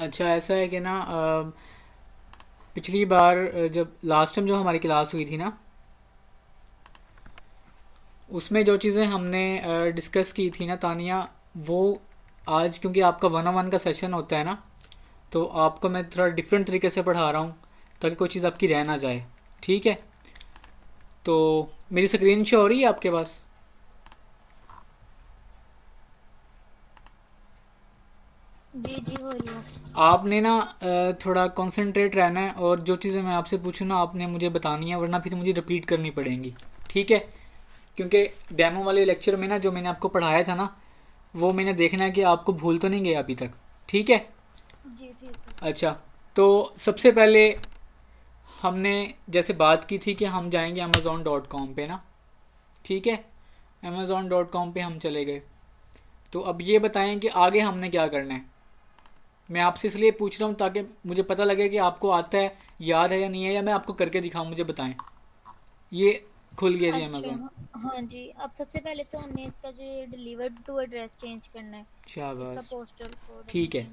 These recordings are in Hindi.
अच्छा ऐसा है कि ना पिछली बार जब लास्ट टाइम जो हमारी क्लास हुई थी ना उसमें जो चीज़ें हमने डिस्कस की थी ना तानिया वो आज क्योंकि आपका वन ऑन वन का सेशन होता है ना तो आपको मैं थोड़ा डिफरेंट तरीके से पढ़ा रहा हूँ ताकि कोई चीज़ आपकी रह ना जाए ठीक है तो मेरी स्क्रीन शो हो रही है आपके पास आपने ना थोड़ा कॉन्सेंट्रेट रहना है और जो चीज़ें मैं आपसे पूछूँ ना आपने मुझे बतानी है वरना फिर मुझे रिपीट करनी पड़ेंगी ठीक है क्योंकि डेमो वाले लेक्चर में ना जो मैंने आपको पढ़ाया था ना वो मैंने देखना है कि आपको भूल तो नहीं गया अभी तक ठीक है जी अच्छा तो सबसे पहले हमने जैसे बात की थी कि हम जाएंगे अमेज़ोन डॉट कॉम पर ना ठीक है अमेज़ोन डॉट कॉम पर हम चले गए तो अब ये बताएं कि आगे हमने क्या करना है मैं आपसे इसलिए पूछ रहा हूँ ताकि मुझे पता लगे कि आपको आता है याद है या नहीं है या मैं आपको करके दिखाऊँ मुझे बताएं ये खुल गया जी अच्छा, हाँ, हाँ जी अब सबसे पहले तो हमने इसका जो डिलीवर टू एड्रेस चेंज करना है इसका पोस्टल कोड ठीक है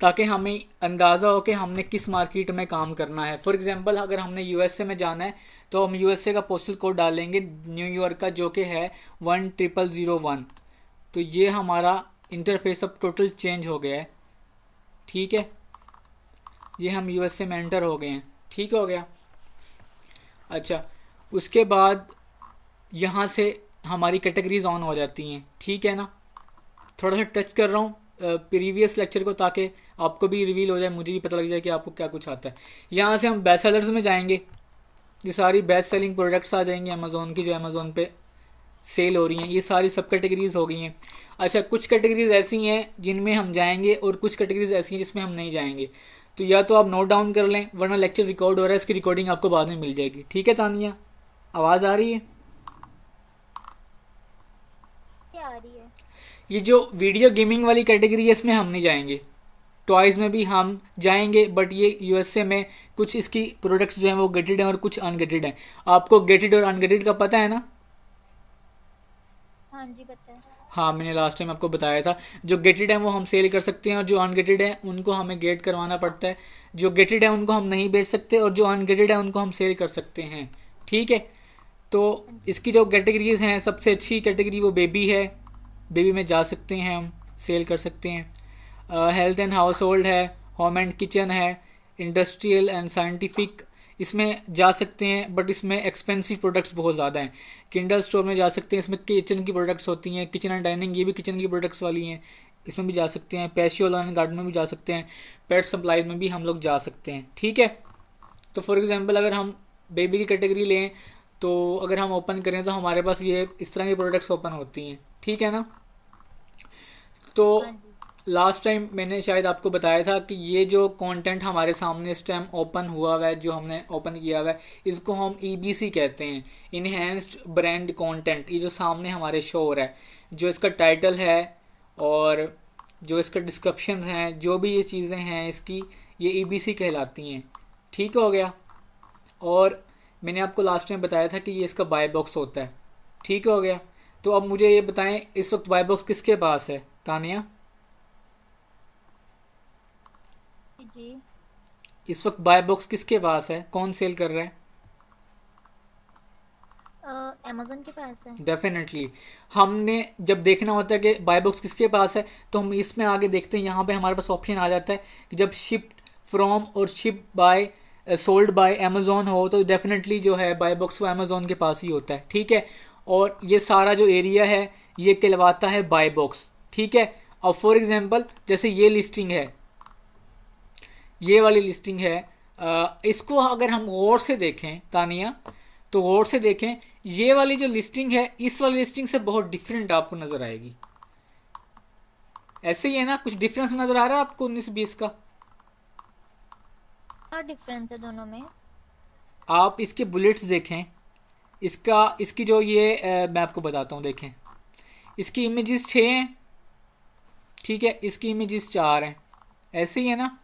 ताकि हमें अंदाज़ा हो कि हमने किस मार्केट में काम करना है फॉर एग्जांपल अगर हमने यूएसए में जाना है तो हम यूएसए का पोस्टल कोड डालेंगे न्यूयॉर्क का जो कि है वन ट्रिपल ज़ीरो वन तो ये हमारा इंटरफेस अब टोटल चेंज हो गया है ठीक है ये हम यूएसए में एंटर हो गए हैं ठीक हो गया अच्छा उसके बाद यहाँ से हमारी कैटेगरीज ऑन हो जाती हैं ठीक है ना थोड़ा सा टच कर रहा हूँ प्रीवियस लेक्चर को ताकि आपको भी रिवील हो जाए मुझे भी पता लग जाए कि आपको क्या कुछ आता है यहाँ से हम बेस्ट सेलर्स में जाएंगे ये सारी बेस्ट सेलिंग प्रोडक्ट्स आ जाएंगे अमेज़ोन की जो अमेज़ोन पे सेल हो रही हैं ये सारी सब कैटेगरीज हो गई हैं अच्छा कुछ कैटेगरीज ऐसी हैं जिनमें हम जाएंगे और कुछ कैटेगरीज ऐसी हैं जिसमें हम नहीं जाएंगे तो या तो आप नोट डाउन कर लें वरना लेक्चर रिकॉर्ड हो रहा है इसकी रिकॉर्डिंग आपको बाद में मिल जाएगी ठीक है तानिया आवाज़ आ रही है ये जो वीडियो गेमिंग वाली कैटेगरी है इसमें हम नहीं जाएंगे टॉयज़ में भी हम जाएंगे बट ये यूएसए में कुछ इसकी प्रोडक्ट्स जो हैं वो गेटेड हैं और कुछ अनगेटेड हैं आपको गेटेड और अनगेटेड का पता है ना हाँ जी पता है हाँ मैंने लास्ट टाइम आपको बताया था जो गेटेड है वो हम सेल कर सकते हैं और जो अनगेटेड है उनको हमें गेट करवाना पड़ता है जो गेटेड है उनको हम नहीं बेच सकते और जो अनगेटेड है उनको हम सेल कर सकते हैं ठीक है तो इसकी जो कैटेगरीज हैं सबसे अच्छी कैटेगरी वो बेबी है बेबी में जा सकते हैं हम सेल कर सकते हैं हेल्थ एंड हाउस होल्ड है होम एंड किचन है इंडस्ट्रियल एंड साइंटिफिक इसमें जा सकते हैं बट इसमें एक्सपेंसिव प्रोडक्ट्स बहुत ज़्यादा हैं किंडल स्टोर में जा सकते हैं इसमें किचन की प्रोडक्ट्स होती हैं किचन एंड डाइनिंग ये भी किचन की प्रोडक्ट्स वाली हैं इसमें भी जा सकते हैं पैशियो लॉन गार्डन में भी जा सकते हैं पेट सप्लाईज में भी हम लोग जा सकते हैं ठीक है तो फॉर एग्ज़ाम्पल अगर हम बेबी की कैटेगरी लें तो अगर हम ओपन करें तो हमारे पास ये इस तरह की प्रोडक्ट्स ओपन होती हैं ठीक है ना तो हाँ लास्ट टाइम मैंने शायद आपको बताया था कि ये जो कंटेंट हमारे सामने इस टाइम ओपन हुआ हुआ है जो हमने ओपन किया हुआ है इसको हम ईबीसी e कहते हैं इन्हेंस्ड ब्रांड कंटेंट ये जो सामने हमारे शो हो रहा है जो इसका टाइटल है और जो इसका डिस्क्रिप्शन है जो भी ये चीज़ें हैं इसकी ये ई e कहलाती हैं ठीक हो गया और मैंने आपको लास्ट टाइम बताया था कि ये इसका बाय बॉक्स होता है ठीक हो गया तो अब मुझे ये बताएं इस वक्त बाय बॉक्स किसके पास है तानिया जी इस वक्त बाय बॉक्स किसके पास है कौन सेल कर रहा है अमेजोन के पास है डेफिनेटली हमने जब देखना होता है कि बाय बॉक्स किसके पास है तो हम इसमें आगे देखते हैं यहाँ पे हमारे पास ऑप्शन आ जाता है कि जब शिप फ्रॉम और ship by sold by Amazon हो तो डेफिनेटली जो है बाय बॉक्स वो अमेजोन के पास ही होता है ठीक है और ये सारा जो एरिया है ये कहलवाता है बाय बॉक्स ठीक है और फॉर एग्जाम्पल जैसे ये लिस्टिंग है ये वाली लिस्टिंग है इसको अगर हम गौर से देखें तानिया तो गौर से देखें ये वाली जो लिस्टिंग है इस वाली लिस्टिंग से बहुत डिफरेंट आपको नज़र आएगी ऐसे ही है ना कुछ डिफरेंस नज़र आ रहा है आपको उन्नीस बीस का डिफरेंस है दोनों में आप इसके बुलेट्स देखें इसका इसकी जो ये आ, मैं आपको बताता हूँ देखें इसकी इमेजेस छः हैं ठीक है इसकी इमेजेस चार हैं ऐसे ही है ना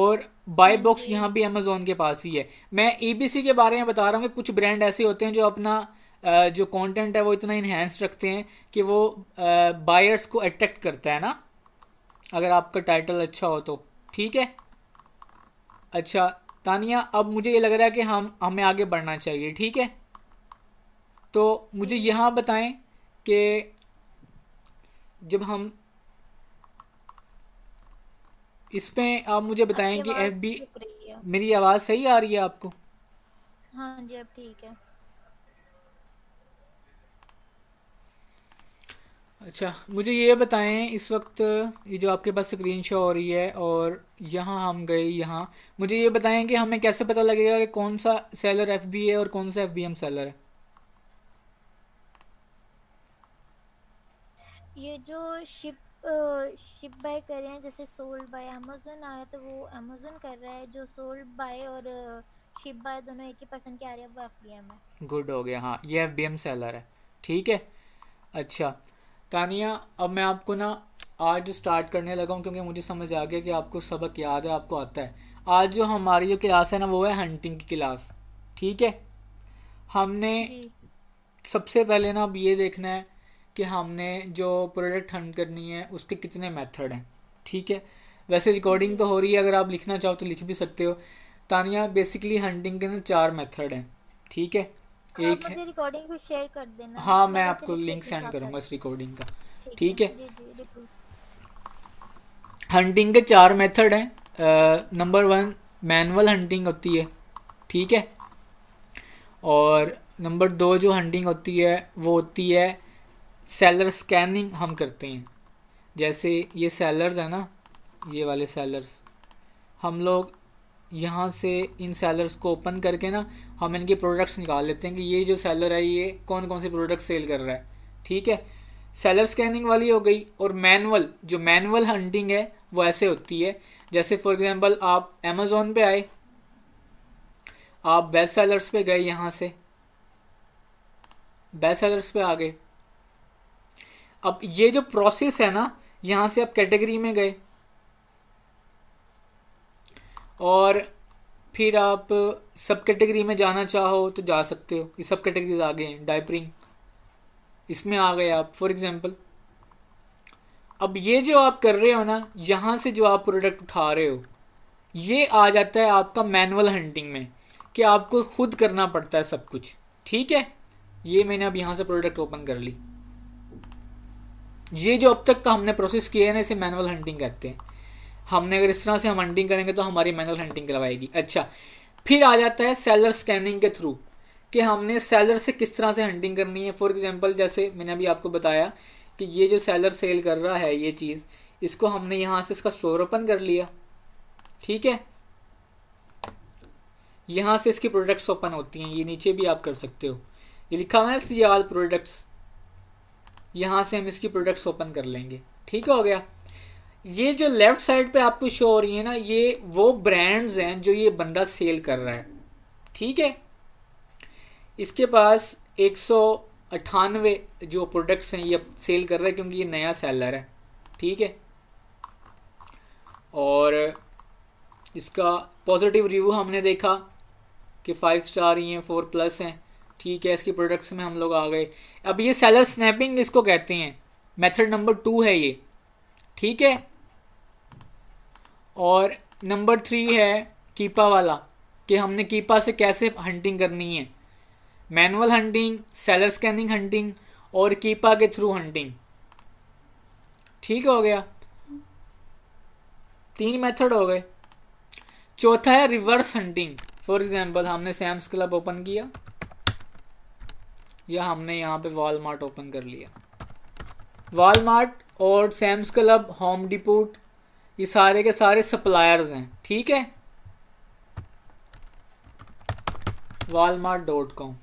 और बाय हाँ बॉक्स यहाँ भी अमेज़ोन के पास ही है मैं ई के बारे में बता रहा हूँ कि कुछ ब्रांड ऐसे होते हैं जो अपना जो कंटेंट है वो इतना इन्हेंस रखते हैं कि वो बायर्स को अट्रैक्ट करता है ना अगर आपका टाइटल अच्छा हो तो ठीक है अच्छा तानिया अब मुझे ये लग रहा है कि हम हमें आगे बढ़ना चाहिए ठीक है तो मुझे यहाँ बताएं कि जब हम इसमें आप मुझे बताएं कि एफ बी मेरी आवाज़ सही आ रही है आपको हाँ जी अब ठीक है अच्छा मुझे ये बताएं इस वक्त ये जो आपके पास स्क्रीन शो हो रही है और यहाँ हम गए यहाँ मुझे ये बताएं कि हमें कैसे पता लगेगा कि कौन सा सेलर एफ बी है और कौन सा एफ बी एम सेलर है ये जो शिप शिप बाय कर रहे हैं जैसे सोल्ड बाय अमेजोन आया तो वो अमेजोन कर रहा है जो सोल्ड बाय और शिप बाय दोनों एक ही पर्सन के आ रहे हैं वो एफ है गुड हो गया हाँ ये एफ सेलर है ठीक है अच्छा तानिया अब मैं आपको ना आज स्टार्ट करने लगा हूँ क्योंकि मुझे समझ आ गया कि आपको सबक याद है आपको आता है आज जो हमारी जो क्लास है ना वो है हंटिंग की क्लास ठीक है हमने सबसे पहले ना अब ये देखना है कि हमने जो प्रोडक्ट हंड करनी है उसके कितने मेथड हैं ठीक है वैसे रिकॉर्डिंग तो हो रही है अगर आप लिखना चाहो तो लिख भी सकते हो तानिया बेसिकली हंटिंग के ना चार मेथड हैं ठीक है हाँ, एक है रिकॉर्डिंग भी शेयर कर देना हाँ मैं आपको लिंक सेंड करूँगा इस रिकॉर्डिंग का ठीक है हंटिंग के चार मेथड हैं नंबर वन मैनुअल हंटिंग होती है ठीक है और नंबर दो जो हंटिंग होती है वो होती है सेलर स्कैनिंग हम करते हैं जैसे ये सेलर्स है ना ये वाले सेलर्स हम लोग यहाँ से इन सेलर्स को ओपन करके ना हम इनके प्रोडक्ट्स निकाल लेते हैं कि ये जो सेलर है ये कौन कौन से प्रोडक्ट सेल कर रहा है ठीक है सेलर स्कैनिंग वाली हो गई और मैनुअल जो मैनुअल हंटिंग है वो ऐसे होती है जैसे फॉर एग्जांपल आप अमेजोन पे आए आप बेस्ट सेलर्स पे गए यहाँ से बेस्ट सेलर्स पे आ गए अब ये जो प्रोसेस है ना यहाँ से आप कैटेगरी में गए और फिर आप सब कैटेगरी में जाना चाहो तो जा सकते हो ये सब कैटेगरीज आ गए हैं डायपरिंग इसमें आ गए आप फॉर एग्ज़ाम्पल अब ये जो आप कर रहे हो ना यहाँ से जो आप प्रोडक्ट उठा रहे हो ये आ जाता है आपका मैनुअल हंटिंग में कि आपको खुद करना पड़ता है सब कुछ ठीक है ये मैंने अब यहाँ से प्रोडक्ट ओपन कर ली ये जो अब तक का हमने प्रोसेस किया है ना इसे मैनुअल हंटिंग कहते हैं हमने अगर इस तरह से हम हंटिंग करेंगे तो हमारी मैनुअल हंटिंग करवाएगी अच्छा फिर आ जाता है सेलर स्कैनिंग के थ्रू कि हमने सेलर से किस तरह से हंटिंग करनी है फॉर एग्जांपल जैसे मैंने अभी आपको बताया कि ये जो सेलर सेल कर रहा है ये चीज़ इसको हमने यहाँ से इसका स्टोर ओपन कर लिया ठीक है यहाँ से इसकी प्रोडक्ट्स ओपन होती हैं ये नीचे भी आप कर सकते हो ये लिखा हुआ है सी प्रोडक्ट्स यहाँ से हम इसकी प्रोडक्ट्स ओपन कर लेंगे ठीक हो गया ये जो लेफ्ट साइड पे आपको शो हो रही है ना ये वो ब्रांड्स हैं जो ये बंदा सेल कर रहा है ठीक है इसके पास एक अट्ठानवे जो प्रोडक्ट्स हैं ये सेल कर रहा है क्योंकि ये नया सेलर है ठीक है और इसका पॉजिटिव रिव्यू हमने देखा कि फाइव स्टार ही हैं फोर प्लस हैं ठीक है इसकी प्रोडक्ट्स में हम लोग आ गए अब ये सेलर स्नैपिंग इसको कहते हैं मेथड नंबर टू है ये ठीक है और नंबर थ्री है कीपा वाला कि हमने कीपा से कैसे हंटिंग करनी है manual hunting seller scanning hunting और कीपा के थ्रू हंटिंग ठीक हो गया तीन मेथड हो गए चौथा है रिवर्स हंटिंग फॉर एग्जांपल हमने सैम्स क्लब ओपन किया या हमने यहाँ पे वॉलमार्ट ओपन कर लिया वॉलमार्ट और सैम्स क्लब होम डिपोट ये सारे के सारे सप्लायर्स हैं ठीक है walmart.com डॉट कॉम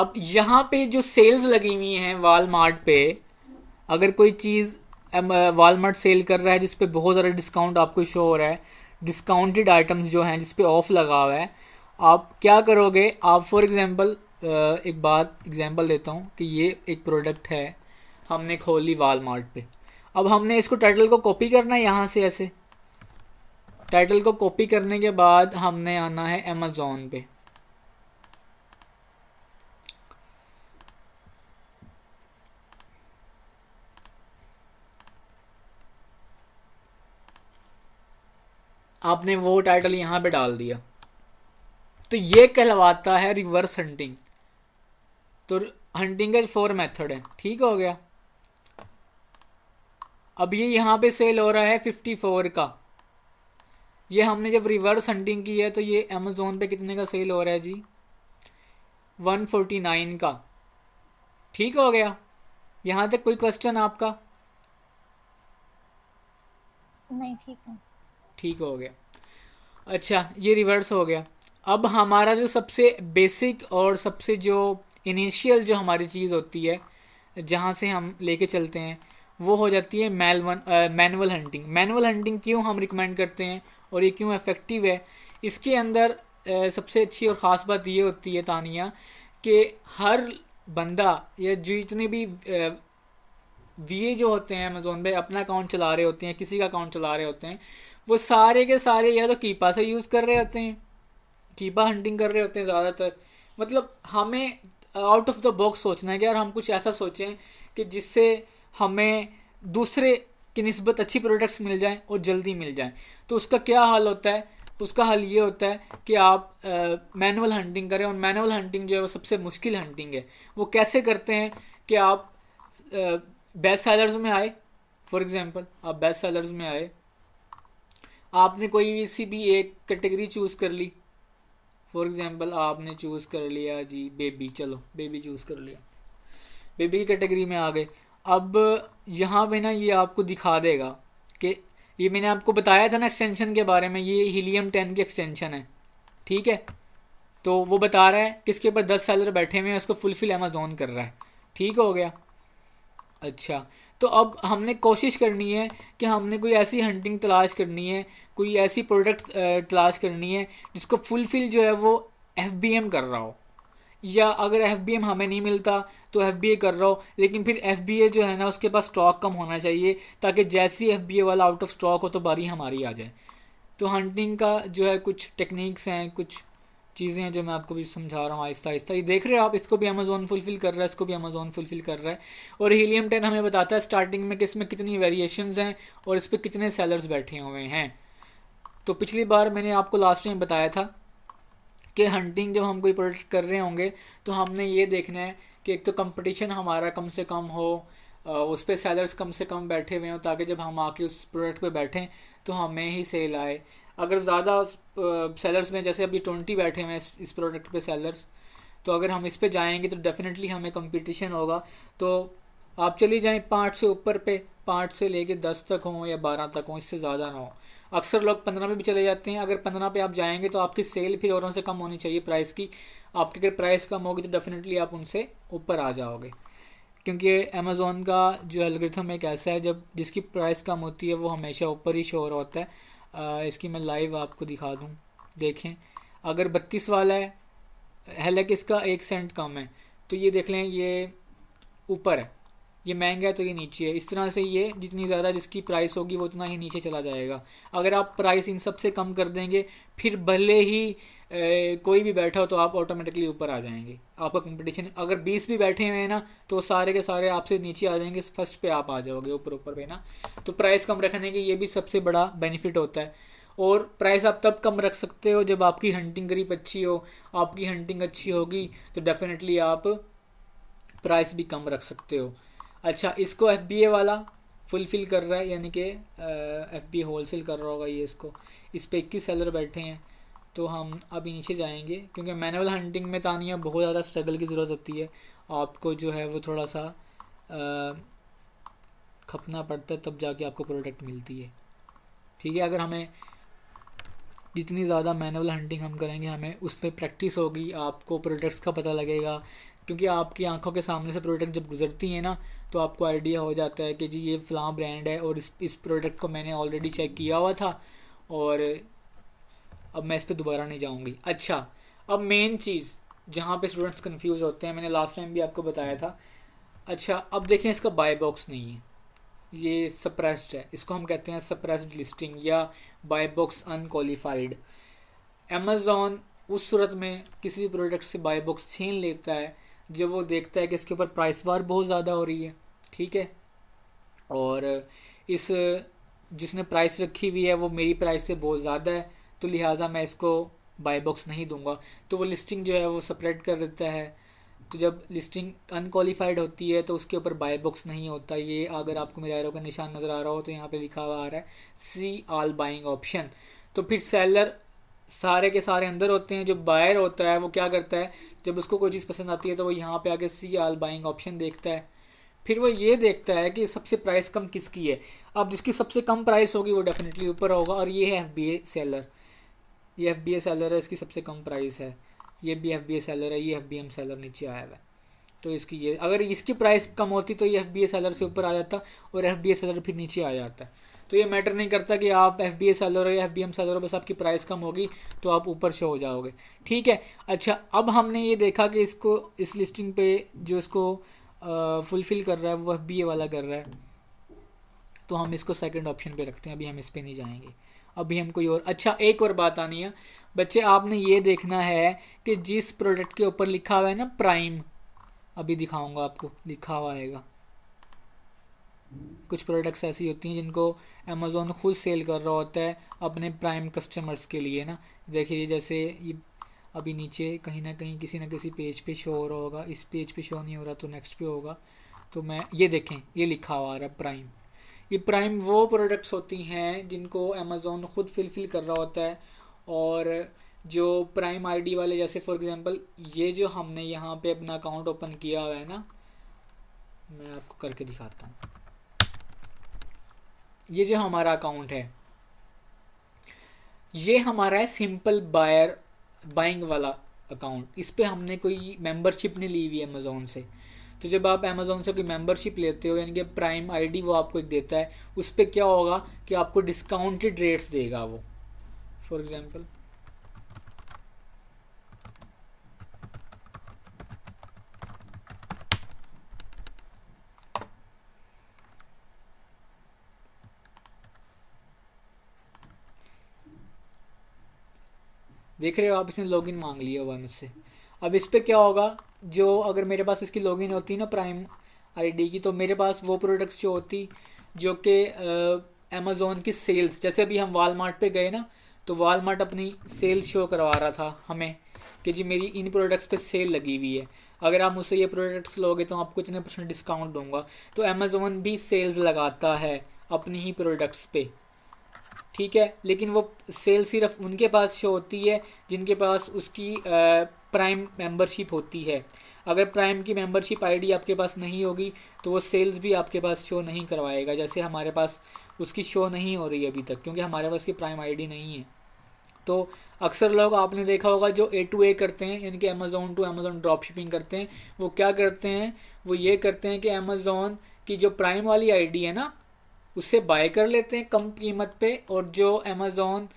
अब यहाँ पे जो सेल्स लगी हुई हैं वालमार्ट पे अगर कोई चीज़ वालमार्ट सेल कर रहा है जिसपे बहुत ज़्यादा डिस्काउंट आपको शो हो रहा है डिस्काउंटेड आइटम्स जो हैं जिसपे ऑफ लगा हुआ है आप क्या करोगे आप फॉर एग्ज़ाम्पल एक बात एग्ज़ाम्पल देता हूँ कि ये एक प्रोडक्ट है हमने खोली मार्ट पे अब हमने इसको टाइटल को कॉपी करना है यहाँ से ऐसे टाइटल को कॉपी करने के बाद हमने आना है अमेजोन पे आपने वो टाइटल यहाँ पे डाल दिया तो ये कहलवाता है रिवर्स हंटिंग तो हंटिंग का फोर मेथड है ठीक हो गया अब ये यहां पे सेल हो रहा है फिफ्टी फोर का ये हमने जब रिवर्स हंटिंग की है तो ये अमेजोन पे कितने का सेल हो रहा है जी वन फोर्टी नाइन का ठीक हो गया यहां तक कोई क्वेश्चन आपका नहीं ठीक है ठीक हो गया अच्छा ये रिवर्स हो गया अब हमारा जो सबसे बेसिक और सबसे जो इनिशियल जो हमारी चीज़ होती है जहाँ से हम लेके चलते हैं वो हो जाती है मैलवन मैनुअल हंटिंग मैनुअल हंटिंग क्यों हम रिकमेंड करते हैं और ये क्यों इफ़ेक्टिव है इसके अंदर सबसे अच्छी और ख़ास बात ये होती है तानिया कि हर बंदा या जितने भी वी जो होते हैं अमेज़ोन पे अपना अकाउंट चला रहे होते हैं किसी का अकाउंट चला रहे होते हैं वो सारे के सारे या तो कीपा से यूज़ कर रहे होते हैं कीबा हंटिंग कर रहे होते हैं ज़्यादातर मतलब हमें आउट ऑफ द बॉक्स सोचना है कि यार हम कुछ ऐसा सोचें कि जिससे हमें दूसरे की नस्बत अच्छी प्रोडक्ट्स मिल जाएँ और जल्दी मिल जाएँ तो उसका क्या हाल होता है उसका हल ये होता है कि आप मैनुअल uh, हंटिंग करें और मैनुअल हंटिंग जो है वो सबसे मुश्किल हंटिंग है वो कैसे करते हैं कि आप बेस्ट uh, सेलर्स में आए फॉर एग्ज़ाम्पल आप बेस्ट सेलर्स में आए आपने कोई भी सी भी एक कैटेगरी चूज़ कर ली फॉर एग्ज़ाम्पल आपने चूज़ कर लिया जी बेबी चलो बेबी चूज़ कर लिया बेबी की कैटेगरी में आ गए अब यहाँ पे ना ये आपको दिखा देगा कि ये मैंने आपको बताया था ना एक्सटेंशन के बारे में ये हीलियम टेन की एक्सटेंशन है ठीक है तो वो बता रहा है किसके ऊपर दस सेलर बैठे हुए हैं उसको फुलफिल अमेजोन कर रहा है ठीक हो गया अच्छा तो अब हमने कोशिश करनी है कि हमने कोई ऐसी हंटिंग तलाश करनी है कोई ऐसी प्रोडक्ट क्लास करनी है जिसको फुलफिल जो है वो एफ कर रहा हो या अगर एफ हमें नहीं मिलता तो एफ कर रहा हो लेकिन फिर एफ जो है ना उसके पास स्टॉक कम होना चाहिए ताकि जैसी एफ वाला आउट ऑफ स्टॉक हो तो बारी हमारी आ जाए तो हंटिंग का जो है कुछ टेक्निक्स हैं कुछ चीज़ें हैं जो मैं आपको भी समझा रहा हूँ आहिस्ता आहिस्ता ये देख रहे हो आप इसको भी अमेज़ोन फुलफिल कर रहा है इसको भी अमेज़ोन फुलफिल कर रहा है और हीलियम टेन हमें बताता है स्टार्टिंग में कि इसमें कितनी वेरिएशन हैं और इस पर कितने सेलर्स बैठे हुए हैं तो पिछली बार मैंने आपको लास्ट टाइम बताया था कि हंटिंग जब हम कोई प्रोडक्ट कर रहे होंगे तो हमने ये देखना है कि एक तो कंपटीशन हमारा कम से कम हो उस पर सेलर्स कम से कम बैठे हुए हों ताकि जब हम आके उस प्रोडक्ट पे बैठें तो हमें ही सेल आए अगर ज़्यादा सेलर्स में जैसे अभी ट्वेंटी बैठे हुए हैं इस प्रोडक्ट पे सेलर्स तो अगर हम इस पे जाएंगे तो डेफिनेटली हमें कंपटीशन होगा तो आप चली जाएं पाँच से ऊपर पे पाँच से लेके दस तक हों या बारह तक हों इससे ज़्यादा ना हो अक्सर लोग पंद्रह पे भी चले जाते हैं अगर पंद्रह पे आप जाएंगे तो आपकी सेल फिर औरों से कम होनी चाहिए प्राइस की आपकी अगर प्राइस कम होगी तो डेफिनेटली आप उनसे ऊपर आ जाओगे क्योंकि अमेज़ोन का जो एलग्रिथम एक ऐसा है जब जिसकी प्राइस कम होती है वो हमेशा ऊपर ही शोर होता है आ, इसकी मैं लाइव आपको दिखा दूँ देखें अगर बत्तीस वाला है हालांकि इसका एक सेंट कम है तो ये देख लें ये ऊपर है ये महंगा है तो ये नीचे है इस तरह से ये जितनी ज़्यादा जिसकी प्राइस होगी वो उतना ही नीचे चला जाएगा अगर आप प्राइस इन सब से कम कर देंगे फिर भले ही ए, कोई भी बैठा हो तो आप ऑटोमेटिकली ऊपर आ जाएंगे आपका कंपटीशन अगर 20 भी बैठे हुए हैं ना तो सारे के सारे आपसे नीचे आ जाएंगे फर्स्ट पे आप आ जाओगे ऊपर ऊपर पे ना तो प्राइस कम रखने की ये भी सबसे बड़ा बेनिफिट होता है और प्राइस आप तब कम रख सकते हो जब आपकी हंटिंग करीब अच्छी हो आपकी हंटिंग अच्छी होगी तो डेफिनेटली आप प्राइस भी कम रख सकते हो अच्छा इसको एफ बी ए वाला फुलफिल कर रहा है यानी कि एफ बी होल सेल कर रहा होगा ये इसको इस पर इक्कीस सेलर बैठे हैं तो हम अभी नीचे जाएंगे क्योंकि मैनुअल हंटिंग में तानिया बहुत ज़्यादा स्ट्रगल की ज़रूरत होती है आपको जो है वो थोड़ा सा आ, खपना पड़ता है तब जाके आपको प्रोडक्ट मिलती है ठीक है अगर हमें जितनी ज़्यादा मैनुअल हंटिंग हम करेंगे हमें उस पर प्रैक्टिस होगी आपको प्रोडक्ट्स का पता लगेगा क्योंकि आपकी आंखों के सामने से प्रोडक्ट जब गुजरती है ना तो आपको आइडिया हो जाता है कि जी ये फलां ब्रांड है और इस इस प्रोडक्ट को मैंने ऑलरेडी चेक किया हुआ था और अब मैं इस पर दोबारा नहीं जाऊँगी अच्छा अब मेन चीज़ जहाँ पे स्टूडेंट्स कंफ्यूज होते हैं मैंने लास्ट टाइम भी आपको बताया था अच्छा अब देखें इसका बाय बॉक्स नहीं है ये सप्रेस्ड है इसको हम कहते हैं सप्रेस्ड लिस्टिंग या बाय बॉक्स अनकॉलीफाइड अमेज़ोन उस सूरत में किसी भी प्रोडक्ट से बाय बॉक्स छीन लेता है जब वो देखता है कि इसके ऊपर प्राइस वार बहुत ज़्यादा हो रही है ठीक है और इस जिसने प्राइस रखी हुई है वो मेरी प्राइस से बहुत ज़्यादा है तो लिहाजा मैं इसको बाई बॉक्स नहीं दूंगा तो वो लिस्टिंग जो है वो सेपरेट कर देता है तो जब लिस्टिंग अनकॉलीफाइड होती है तो उसके ऊपर बाय बॉक्स नहीं होता ये अगर आपको मेरा एरो का निशान नज़र आ रहा हो तो यहाँ पे लिखा हुआ आ रहा है सी ऑल बाइंग ऑप्शन तो फिर सेलर सारे के सारे अंदर होते हैं जो बायर होता है वो क्या करता है जब उसको कोई चीज़ पसंद आती है तो वो यहाँ पे आके सी आल बाइंग ऑप्शन देखता है फिर वो ये देखता है कि सबसे प्राइस कम किसकी है अब जिसकी सबसे कम प्राइस होगी वो डेफिनेटली ऊपर होगा और ये है एफ बी ए सेलर ये एफ बी ए सेलर है इसकी सबसे कम प्राइस है ये भी एफ बी ए सेलर है ये एफ बी एम सेलर नीचे आया हुआ है तो इसकी ये अगर इसकी प्राइस कम होती तो ये एफ बी ए सेलर से ऊपर आ जाता और एफ बी ए सेलर फिर नीचे आ जाता है तो ये मैटर नहीं करता कि आप एफ बी ए सेलर हो या एफ बी एम सेलर हो बस आपकी प्राइस कम होगी तो आप ऊपर से हो जाओगे ठीक है अच्छा अब हमने ये देखा कि इसको इस लिस्टिंग पे जो इसको फुलफ़िल कर रहा है वो एफ बी ए वाला कर रहा है तो हम इसको सेकंड ऑप्शन पे रखते हैं अभी हम इस पर नहीं जाएंगे अभी हम कोई और अच्छा एक और बात आनी है बच्चे आपने ये देखना है कि जिस प्रोडक्ट के ऊपर लिखा हुआ है ना प्राइम अभी दिखाऊंगा आपको लिखा हुआ आएगा कुछ प्रोडक्ट्स ऐसी होती हैं जिनको अमेज़ोन खुद सेल कर रहा होता है अपने प्राइम कस्टमर्स के लिए ना देखिए जैसे ये अभी नीचे कहीं ना कहीं किसी ना किसी पेज पे शो हो रहा होगा इस पेज पे शो नहीं हो रहा तो नेक्स्ट पे होगा तो मैं ये देखें ये लिखा हुआ आ रहा है प्राइम ये प्राइम वो प्रोडक्ट्स होती हैं जिनको अमेज़ोन ख़ुद फिलफिल कर रहा होता है और जो प्राइम आईडी वाले जैसे फॉर एग्जांपल ये जो हमने यहाँ पे अपना अकाउंट ओपन किया हुआ है ना मैं आपको करके दिखाता हूँ ये जो हमारा अकाउंट है ये हमारा है सिंपल बायर बाइंग वाला अकाउंट इस पर हमने कोई मेंबरशिप नहीं ली हुई अमेज़ोन से तो जब आप अमेज़ोन से कोई मेंबरशिप लेते हो यानी कि प्राइम आईडी वो आपको एक देता है उस पर क्या होगा कि आपको डिस्काउंटेड रेट्स देगा वो फॉर एग्ज़ाम्पल देख रहे हो आप इसने लॉगिन मांग लिया हुआ है मुझसे अब इस पर क्या होगा जो अगर मेरे पास इसकी लॉगिन होती ना प्राइम आईडी की तो मेरे पास वो प्रोडक्ट्स जो होती जो कि अमेज़ोन की सेल्स जैसे अभी हम वालमार्ट पे गए ना तो वालमार्ट अपनी सेल्स शो करवा रहा था हमें कि जी मेरी इन प्रोडक्ट्स पे सेल लगी हुई है अगर आप मुझसे ये प्रोडक्ट्स लोगे तो आपको इतने परसेंट डिस्काउंट दूंगा तो अमेज़ोन भी सेल्स लगाता है अपनी ही प्रोडक्ट्स पे ठीक है लेकिन वो सेल सिर्फ उनके पास शो होती है जिनके पास उसकी प्राइम मेंबरशिप होती है अगर प्राइम की मेंबरशिप आईडी आपके पास नहीं होगी तो वो सेल्स भी आपके पास शो नहीं करवाएगा जैसे हमारे पास उसकी शो नहीं हो रही है अभी तक क्योंकि हमारे पास की प्राइम आईडी नहीं है तो अक्सर लोग आपने देखा होगा जो ए टू ए करते हैं यानी कि Amazon to Amazon drop shipping करते हैं वो क्या करते हैं वो ये करते हैं कि अमेज़ोन की जो प्राइम वाली आई है ना उससे बाय कर लेते हैं कम कीमत पे और जो अमेज़ोन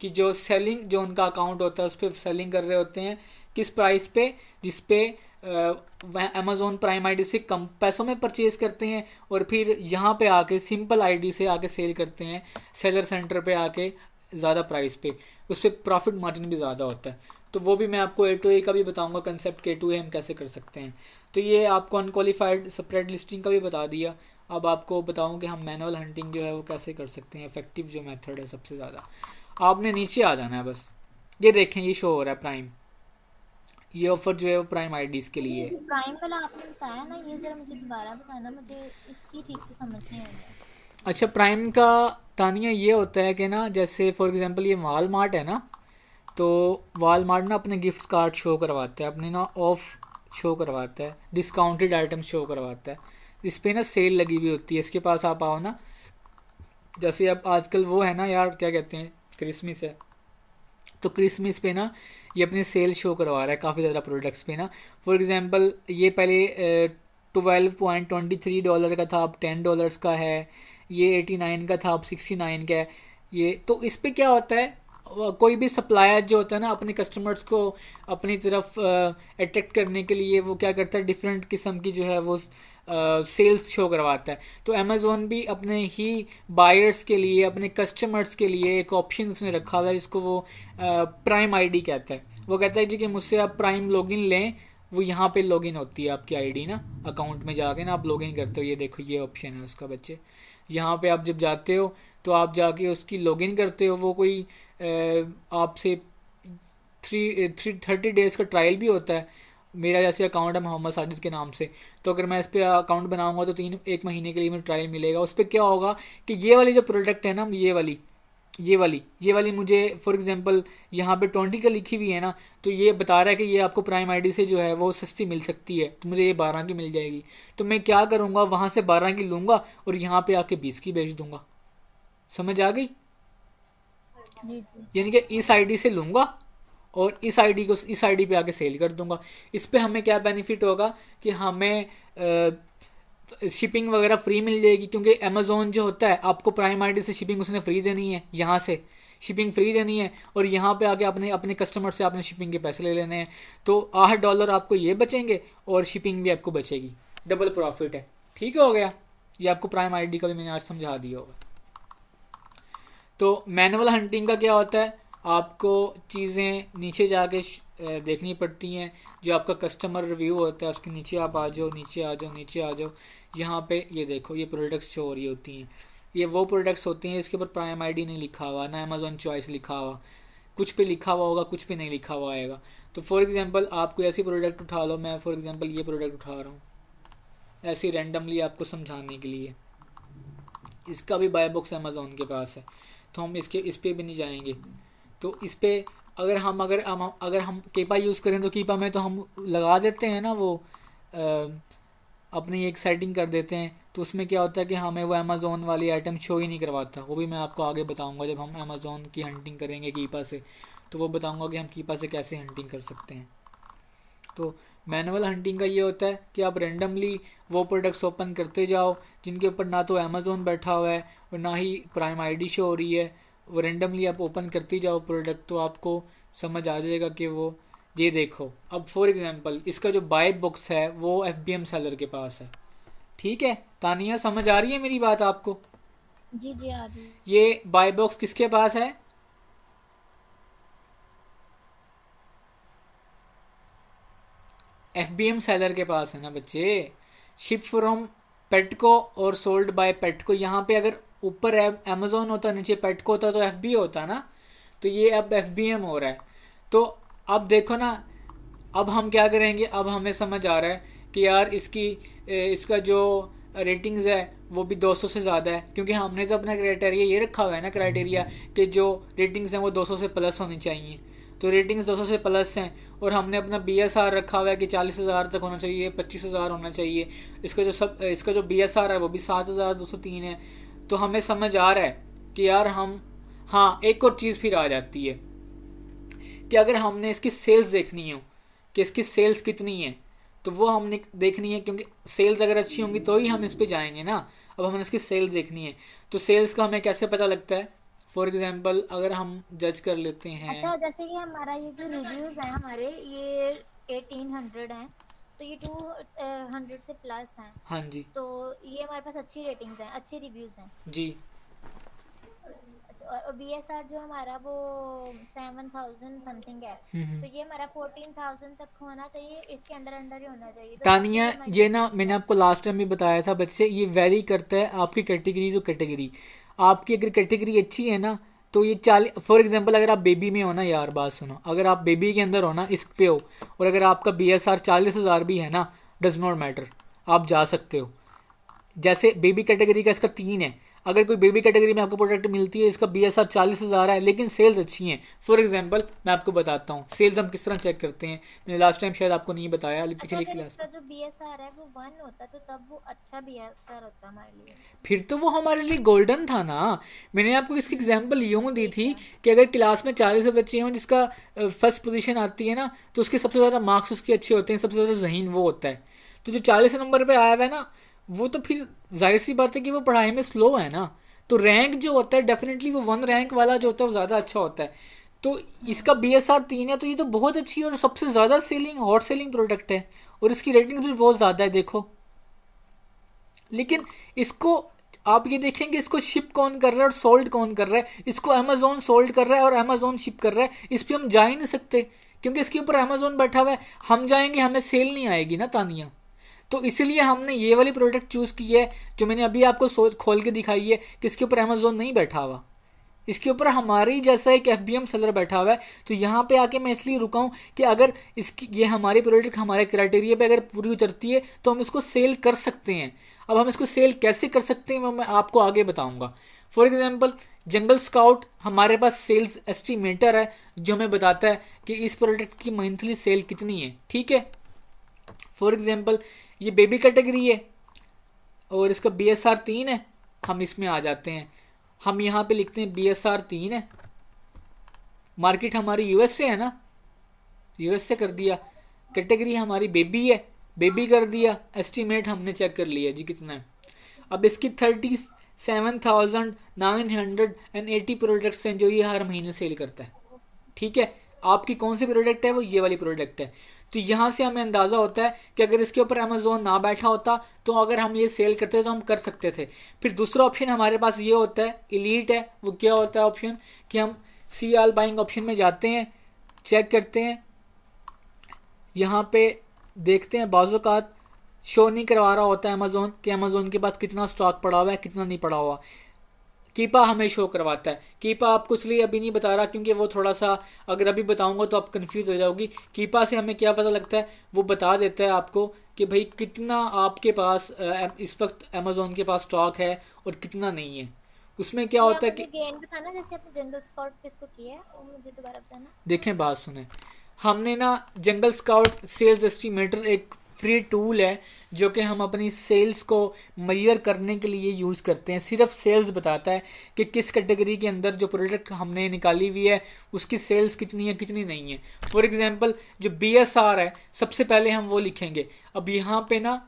की जो सेलिंग जो उनका अकाउंट होता है उस पर सेलिंग कर रहे होते हैं किस प्राइस पे जिस पे अमेज़ोन प्राइम आईडी से कम पैसों में परचेज करते हैं और फिर यहाँ पे आके सिंपल आईडी से आके सेल करते हैं सेलर सेंटर पे आके ज़्यादा प्राइस पे उस पर प्रॉफिट मार्जिन भी ज़्यादा होता है तो वो भी मैं आपको ए टू ए का भी बताऊंगा कंसेप्ट के टू ए हम कैसे कर सकते हैं तो ये आपको अनक्वालिफाइड सेपरेट लिस्टिंग का भी बता दिया अब आपको बताऊं कि हम मैनुअल हंटिंग जो है वो कैसे कर सकते हैं इफेक्टिव जो मेथड है सबसे ज़्यादा आपने नीचे आ जाना है बस ये देखें ये शो हो रहा है प्राइम ये ऑफर जो है वो प्राइम आईडीज के लिए प्राइम वाला आपने बताया ना ये जरा मुझे दोबारा बताना मुझे इसकी ठीक से समझ नहीं आ अच्छा प्राइम का तानिया ये होता है कि ना जैसे फॉर एग्जांपल ये वाल मार्ट है ना तो वाल मार्ट ना अपने गिफ्ट कार्ड शो करवाता है अपने ना ऑफ शो करवाता है डिस्काउंटेड आइटम शो करवाता है इस पर ना सेल लगी हुई होती है इसके पास आप आओ ना जैसे अब आजकल वो है ना यार क्या कहते हैं क्रिसमस है तो क्रिसमस पे ना ये अपनी सेल शो करवा रहा है काफ़ी ज़्यादा प्रोडक्ट्स पे ना फॉर एग्ज़ाम्पल ये पहले twelve point twenty three dollar का था अब टेन डॉलर्स का है ये एटी नाइन का था अब सिक्सटी नाइन का है ये तो इस पर क्या होता है कोई भी सप्लायर जो होता है ना अपने कस्टमर्स को अपनी तरफ अट्रैक्ट करने के लिए वो क्या करता है डिफरेंट किस्म की जो है वो सेल्स शो करवाता है तो अमेज़ोन भी अपने ही बायर्स के लिए अपने कस्टमर्स के लिए एक ऑप्शन उसने रखा हुआ है जिसको वो प्राइम आईडी कहता है वो कहता है जी कि मुझसे आप प्राइम लॉगिन लें वो यहाँ पे लॉगिन होती है आपकी आईडी ना अकाउंट में जाके ना आप लॉगिन करते हो ये देखो ये ऑप्शन है उसका बच्चे यहाँ पे आप जब जाते हो तो आप जाके उसकी लॉगिन करते हो वो कोई आपसे थ्री थ्री थर्टी डेज़ का ट्रायल भी होता है मेरा जैसे अकाउंट है मोहम्मद साजिद के नाम से तो अगर मैं इस पर अकाउंट बनाऊंगा तो तीन एक महीने के लिए मुझे ट्रायल मिलेगा उस पर क्या होगा कि ये वाली जो प्रोडक्ट है ना ये वाली ये वाली ये वाली मुझे फॉर एग्जांपल यहाँ पे ट्वेंटी का लिखी हुई है ना तो ये बता रहा है कि ये आपको प्राइम आईडी से जो है वो सस्ती मिल सकती है तो मुझे ये बारह की मिल जाएगी तो मैं क्या करूँगा वहाँ से बारह की लूँगा और यहाँ पे आके बीस की बेच दूँगा समझ आ गई यानी कि इस आईडी से लूँगा और इस आईडी को इस आईडी पे आके सेल कर दूंगा इस पर हमें क्या बेनिफिट होगा कि हमें आ, शिपिंग वगैरह फ्री मिल जाएगी क्योंकि अमेजोन जो होता है आपको प्राइम आईडी से शिपिंग उसने फ्री देनी है यहाँ से शिपिंग फ्री देनी है और यहाँ पे आके अपने अपने कस्टमर से आपने शिपिंग के पैसे ले लेने हैं तो आठ डॉलर आपको ये बचेंगे और शिपिंग भी आपको बचेगी डबल प्रॉफिट है ठीक हो गया ये आपको प्राइम आईडी का भी मैंने आज समझा दिया होगा तो मैनुअल हंटिंग का क्या होता है आपको चीज़ें नीचे जाके देखनी पड़ती हैं जो आपका कस्टमर रिव्यू होता है उसके नीचे आप आ जाओ नीचे आ जाओ नीचे आ जाओ यहाँ पे ये देखो ये प्रोडक्ट्स शो हो रही होती हैं ये वो प्रोडक्ट्स होती हैं इसके ऊपर प्राइम आईडी नहीं लिखा हुआ ना अमेजोन चॉइस लिखा हुआ कुछ पे लिखा हुआ होगा कुछ पे नहीं लिखा हुआ आएगा तो फॉर एग्जांपल आप कोई ऐसी प्रोडक्ट उठा लो मैं फॉर एग्जांपल ये प्रोडक्ट उठा रहा हूँ ऐसे रैंडमली आपको समझाने के लिए इसका भी बाय बुक्स अमेजोन के पास है तो हम इसके इस पर भी नहीं जाएंगे तो इस पर अगर हम अगर हम अगर हम केपा यूज़ करें तो कीपा में तो हम लगा देते हैं ना वो आ, अपनी एक सेटिंग कर देते हैं तो उसमें क्या होता है कि हमें वो अमेज़ोन वाली आइटम शो ही नहीं करवाता वो भी मैं आपको आगे बताऊंगा जब हम अमेज़ोन की हंटिंग करेंगे कीपा से तो वो बताऊंगा कि हम कीपा से कैसे हंटिंग कर सकते हैं तो मैनुअल हंटिंग का ये होता है कि आप रेंडमली वो प्रोडक्ट्स ओपन करते जाओ जिनके ऊपर ना तो अमेज़ोन बैठा हुआ है और ना ही प्राइम आई शो हो रही है वो रेंडमली आप ओपन करती जाओ प्रोडक्ट तो आपको समझ आ जाएगा कि वो ये देखो अब फॉर एग्ज़ाम्पल इसका जो बाय बुक्स है वो एफ बी एम सेलर के पास है ठीक है तानिया समझ आ रही है मेरी बात आपको जी जी आ रही ये बाय बुक्स किसके पास है एफ बी एम सेलर के पास है ना बच्चे शिप फ्रॉम पेटको और सोल्ड बाय पेटको यहाँ पे अगर ऊपर अमेजोन होता नीचे पेटको होता तो एफ होता ना तो ये अब एफ हो रहा है तो अब देखो ना अब हम क्या करेंगे अब हमें समझ आ रहा है कि यार इसकी इसका जो रेटिंग्स है वो भी 200 से ज़्यादा है क्योंकि हमने तो अपना क्राइटेरिया ये रखा हुआ है ना क्राइटेरिया कि जो रेटिंग्स हैं वो 200 से प्लस होनी चाहिए तो रेटिंग्स 200 से प्लस हैं और हमने अपना बी एस आर रखा हुआ है कि चालीस हज़ार तक होना चाहिए पच्चीस हज़ार होना चाहिए इसका जो सब इसका जो बी एस आर है वो भी सात हज़ार दो सौ तीन है तो हमें समझ आ रहा है कि यार हम हाँ एक और चीज़ फिर आ जाती है कि अगर हमने इसकी सेल्स देखनी हो कि इसकी सेल्स कितनी है तो वो हमने देखनी है क्योंकि सेल्स अगर अच्छी होंगी तो ही हम इस पर जाएंगे ना अब हमने इसकी सेल्स देखनी है तो सेल्स का हमें कैसे पता लगता है फॉर एग्जाम्पल अगर हम जज कर लेते हैं अच्छा जैसे कि हमारा ये जो रिव्यूज है हमारे ये 1800 है तो ये टू हंड्रेड से प्लस हैं हाँ जी तो ये हमारे पास अच्छी रेटिंग्स हैं अच्छे रिव्यूज हैं जी अच्छा, और बी एस आर जो हमारा वो सेवन थाउजेंड समथिंग है हम्म, हम्म। तो ये हमारा फोर्टीन थाउजेंड तक होना चाहिए इसके अंडर अंडर ही होना चाहिए तो तानिया तो ये ना मैंने आपको लास्ट टाइम भी बताया था बच्चे ये वेरी करता है आपकी कैटेगरी जो कैटेगरी आपकी अगर कैटेगरी अच्छी है ना तो ये चालीस फॉर एग्जांपल अगर आप बेबी में हो ना यार बात सुनो अगर आप बेबी के अंदर हो ना इस पे हो और अगर आपका बी एस आर चालीस हज़ार भी है ना डज़ नॉट मैटर आप जा सकते हो जैसे बेबी कैटेगरी का इसका तीन है अगर कोई बेबी कैटेगरी में आपको प्रोडक्ट मिलती है इसका बी एस आर चालीस हज़ार है लेकिन सेल्स अच्छी हैं फॉर एग्जाम्पल मैं आपको बताता हूँ सेल्स हम किस तरह चेक करते हैं मैंने लास्ट टाइम शायद आपको नहीं बताया अच्छा, पिछले क्लास मतलब का जो बी एस आर है वो वन होता तो तब वो अच्छा बी एस आर होता हमारे लिए फिर तो वो हमारे लिए गोल्डन था ना मैंने आपको इसकी एग्जाम्पल यूँ दी थी कि अगर क्लास में चालीस बच्चे हों जिसका फर्स्ट पोजिशन आती है ना तो उसके सबसे ज़्यादा मार्क्स उसके अच्छे होते हैं सबसे ज़्यादा जहन वो होता है तो जो चालीस नंबर पर आया हुआ है ना वो तो फिर जाहिर सी बात है कि वो पढ़ाई में स्लो है ना तो रैंक जो होता है डेफिनेटली वो वन रैंक वाला जो होता है वो ज़्यादा अच्छा होता है तो इसका बी एस आर तीन है तो ये तो बहुत अच्छी और सबसे ज़्यादा सेलिंग हॉट सेलिंग प्रोडक्ट है और इसकी रेटिंग भी बहुत ज़्यादा है देखो लेकिन इसको आप ये देखेंगे इसको शिप कौन कर रहा है और सोल्ड कौन कर रहा है इसको अमेजोन सोल्ड कर रहा है और अमेजोन शिप कर रहा है इस पर हम जा ही नहीं सकते क्योंकि इसके ऊपर अमेजोन बैठा हुआ है हम जाएंगे हमें सेल नहीं आएगी ना तानिया तो इसीलिए हमने ये वाली प्रोडक्ट चूज़ की है जो मैंने अभी आपको सोच खोल के दिखाई है कि इसके ऊपर अमेजोन नहीं बैठा हुआ इसके ऊपर हमारे ही जैसा एक एफ सेलर बैठा हुआ है तो यहाँ पे आके मैं इसलिए रुका हूँ कि अगर इसकी ये हमारी प्रोडक्ट हमारे क्राइटेरिया पे अगर पूरी उतरती है तो हम इसको सेल कर सकते हैं अब हम इसको सेल कैसे कर सकते हैं वो मैं आपको आगे बताऊँगा फॉर एग्ज़ाम्पल जंगल स्काउट हमारे पास सेल्स एस्टिमेटर है जो हमें बताता है कि इस प्रोडक्ट की मंथली सेल कितनी है ठीक है फॉर एग्जाम्पल ये बेबी कैटेगरी है और इसका बी एस आर तीन है हम इसमें आ जाते हैं हम यहाँ पे लिखते हैं बी एस आर तीन है मार्केट हमारी यूएस से है ना यूएस से कर दिया कैटेगरी हमारी बेबी है बेबी कर दिया एस्टीमेट हमने चेक कर लिया जी कितना है अब इसकी thirty seven thousand nine hundred and eighty products हैं जो ये हर महीने सेल करता है ठीक है आपकी कौन सी प्रोडक्ट है वो ये वाली प्रोडक्ट है तो यहाँ से हमें अंदाज़ा होता है कि अगर इसके ऊपर अमेजोन ना बैठा होता तो अगर हम ये सेल करते तो हम कर सकते थे फिर दूसरा ऑप्शन हमारे पास ये होता है इलीट है वो क्या होता है ऑप्शन कि हम सी आल बाइंग ऑप्शन में जाते हैं चेक करते हैं यहाँ पे देखते हैं बाज़ात शो नहीं करवा रहा होता है अमेज़ोन कि अमेज़ोन के पास कितना स्टॉक पड़ा हुआ है कितना नहीं पड़ा हुआ कीपा हमें शो करवाता है कीपा आपको इसलिए अभी नहीं बता रहा क्योंकि वो थोड़ा सा अगर अभी बताऊंगा तो आप कंफ्यूज हो जाओगी कीपा से हमें क्या पता लगता है वो बता देता है आपको कि भाई कितना आपके पास इस वक्त अमेजोन के पास स्टॉक है और कितना नहीं है उसमें क्या होता है कि देखें बात सुने हमने ना जंगल स्काउट सेल्स एस्टिमेटर एक फ्री टूल है जो कि हम अपनी सेल्स को मैयर करने के लिए यूज़ करते हैं सिर्फ सेल्स बताता है कि किस कैटेगरी के अंदर जो प्रोडक्ट हमने निकाली हुई है उसकी सेल्स कितनी है कितनी नहीं है फॉर एग्ज़ाम्पल जो बी एस आर है सबसे पहले हम वो लिखेंगे अब यहाँ पे ना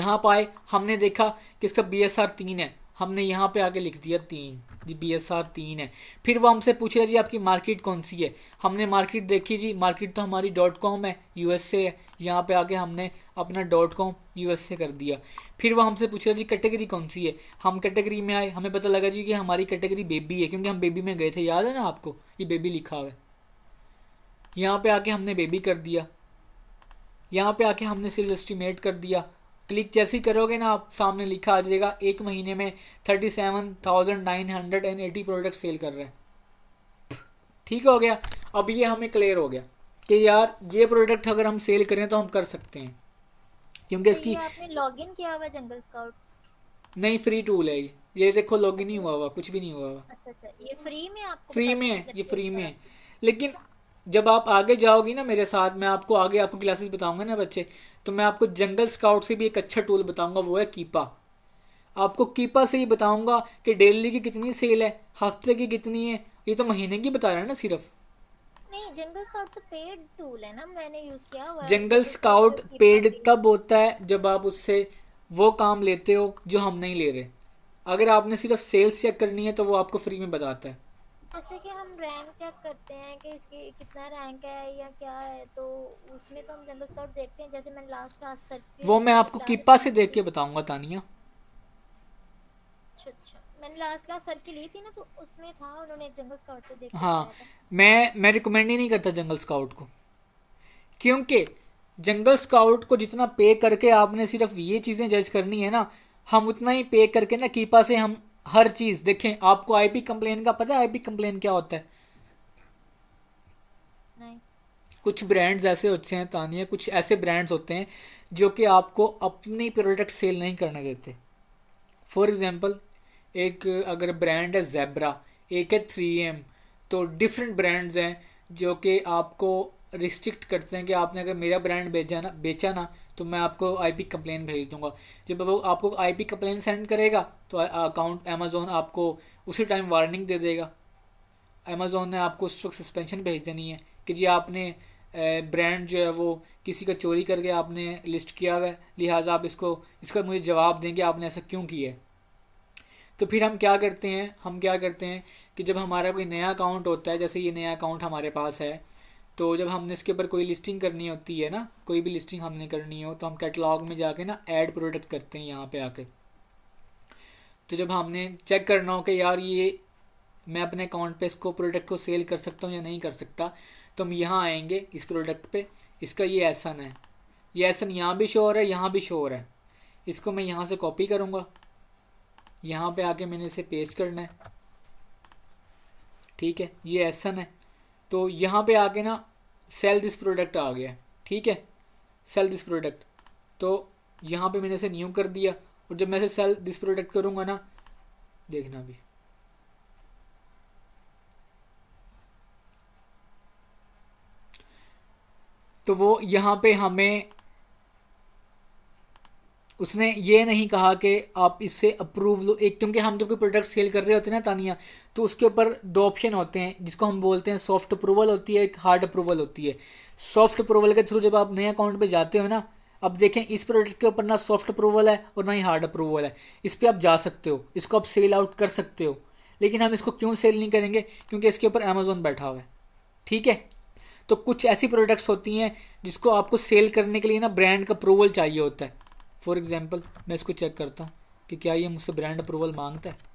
यहाँ पर आए हमने देखा कि इसका बी एस आर तीन है हमने यहाँ पे आके लिख दिया तीन जी बी एस आर तीन है फिर वो हमसे पूछ रहे जी आपकी मार्केट कौन सी है हमने मार्केट देखी जी मार्केट तो हमारी डॉट कॉम है यू एस ए है यहाँ पे आके हमने अपना डॉट कॉम यू कर दिया फिर वो हमसे पूछ रहा जी कैटेगरी कौन सी है हम कैटेगरी में आए हमें पता लगा जी कि हमारी कैटेगरी बेबी है क्योंकि हम बेबी में गए थे याद है ना आपको ये बेबी लिखा हुआ है यहाँ पे आके हमने बेबी कर दिया यहाँ पे आके हमने सेल्स एस्टिमेट कर दिया क्लिक जैसे ही करोगे ना आप सामने लिखा आ जाएगा एक महीने में thirty seven thousand nine hundred and eighty product sell कर रहे हैं ठीक हो गया अब ये हमें क्लियर हो गया कि यार ये प्रोडक्ट अगर हम सेल करें तो हम कर सकते हैं क्योंकि तो इसकी आपने लॉगिन किया हुआ जंगल स्काउट नहीं फ्री टूल है ये ये देखो लॉगिन नहीं हुआ हुआ कुछ भी नहीं हुआ हुआ अच्छा अच्छा ये फ्री में आपको फ्री में है ये फ्री में है लेकिन जब आप आगे जाओगी ना मेरे साथ मैं आपको आगे आपको क्लासेस बताऊंगा ना बच्चे तो मैं आपको जंगल स्काउट से भी एक अच्छा टूल बताऊंगा वो है कीपा आपको कीपा से ही बताऊंगा कि डेली की कितनी सेल है हफ्ते की कितनी है ये तो महीने की बता रहा है ना सिर्फ नहीं जंगल स्काउट तो पेड टूल है ना मैंने यूज किया जंगल तो स्काउट पेड तब होता है जब आप उससे वो काम लेते हो जो हम नहीं ले रहे अगर आपने सिर्फ सेल्स चेक करनी है तो वो आपको फ्री में बताता है जैसे कि हम रैंक चेक करते हैं कि इसकी कितना रैंक है या क्या है तो उसमें तो हम जंगल स्काउट देखते हैं जैसे मैंने लास्ट क्लास सर्च वो मैं तो आपको कीपा से देख के बताऊंगा तानिया अच्छा, अच्छा। मैंने लास्ट क्लास सर की ली थी ना तो उसमें था उन्होंने एक जंगल स्काउट से देखा हाँ मैं मैं रिकमेंड ही नहीं करता जंगल स्काउट को क्योंकि जंगल स्काउट को जितना पे करके आपने सिर्फ ये चीज़ें जज करनी है ना हम उतना ही पे करके ना कीपा से हम हर चीज़ देखें आपको आईपी कंप्लेन का पता है आईपी कंप्लेन क्या होता है कुछ ब्रांड्स ऐसे होते हैं तानिया कुछ ऐसे ब्रांड्स होते हैं जो कि आपको अपनी प्रोडक्ट सेल नहीं करने देते फॉर एग्ज़ाम्पल एक अगर ब्रांड है जैबरा एक है थ्री एम तो डिफरेंट ब्रांड्स हैं जो कि आपको रिस्ट्रिक्ट करते हैं कि आपने अगर मेरा ब्रांड बेचा ना बेचा ना तो मैं आपको आईपी कंप्लेन भेज दूंगा जब वो आपको आईपी कंप्लेन सेंड करेगा तो अकाउंट अमेज़ोन आपको उसी टाइम वार्निंग दे देगा अमेज़ोन ने आपको उस वक्त सस्पेंशन भेज देनी है कि जी आपने ब्रांड जो है वो किसी का चोरी करके आपने लिस्ट किया हुआ है लिहाजा आप इसको इसका मुझे जवाब देंगे आपने ऐसा क्यों किया है तो फिर हम क्या करते हैं हम क्या करते हैं कि जब हमारा कोई नया अकाउंट होता है जैसे ये नया अकाउंट हमारे पास है तो जब हमने इसके ऊपर कोई लिस्टिंग करनी होती है ना कोई भी लिस्टिंग हमने करनी हो तो हम कैटलॉग में जाके ना ऐड प्रोडक्ट करते हैं यहाँ पे आके तो जब हमने चेक करना हो कि यार ये मैं अपने अकाउंट पे इसको प्रोडक्ट को सेल कर सकता हूँ या नहीं कर सकता तो हम यहाँ आएंगे इस प्रोडक्ट पे इसका ये एसन है ये एसन यहाँ भी शोर है यहाँ भी शोर है इसको मैं यहाँ से कॉपी करूँगा यहाँ पे आके मैंने इसे पेस्ट करना है ठीक है ये एसन है तो यहाँ पे आके ना सेल दिस प्रोडक्ट आ गया है ठीक है सेल दिस प्रोडक्ट तो यहाँ पे मैंने इसे न्यू कर दिया और जब मैं इसे सेल दिस प्रोडक्ट करूँगा ना देखना भी तो वो यहाँ पे हमें उसने ये नहीं कहा कि आप इससे अप्रूव लो एक क्योंकि हम जो तो कोई प्रोडक्ट सेल कर रहे होते हैं ना तानिया तो उसके ऊपर दो ऑप्शन होते हैं जिसको हम बोलते हैं सॉफ्ट अप्रूवल होती है एक हार्ड अप्रूवल होती है सॉफ्ट अप्रूवल के थ्रू जब आप नए अकाउंट पर जाते हो ना अब देखें इस प्रोडक्ट के ऊपर ना सॉफ्ट अप्रूवल है और ना ही हार्ड अप्रूवल है इस पर आप जा सकते हो इसको आप सेल आउट कर सकते हो लेकिन हम इसको क्यों सेल नहीं करेंगे क्योंकि इसके ऊपर अमेजोन बैठा हुआ है ठीक है तो कुछ ऐसी प्रोडक्ट्स होती हैं जिसको आपको सेल करने के लिए ना ब्रांड का अप्रूवल चाहिए होता है फॉर एग्ज़ाम्पल मैं इसको चेक करता हूँ कि क्या ये मुझसे ब्रांड अप्रूवल मांगता है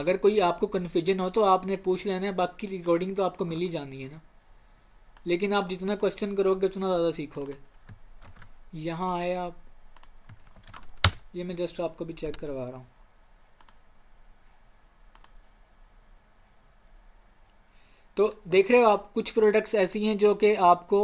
अगर कोई आपको कन्फ्यूजन हो तो आपने पूछ लेना है बाकी रिकॉर्डिंग तो आपको मिल ही जानी है ना लेकिन आप जितना क्वेश्चन करोगे उतना ज़्यादा सीखोगे यहाँ आए आप ये मैं जस्ट आपको भी चेक करवा रहा हूँ तो देख रहे हो आप कुछ प्रोडक्ट्स ऐसी हैं जो कि आपको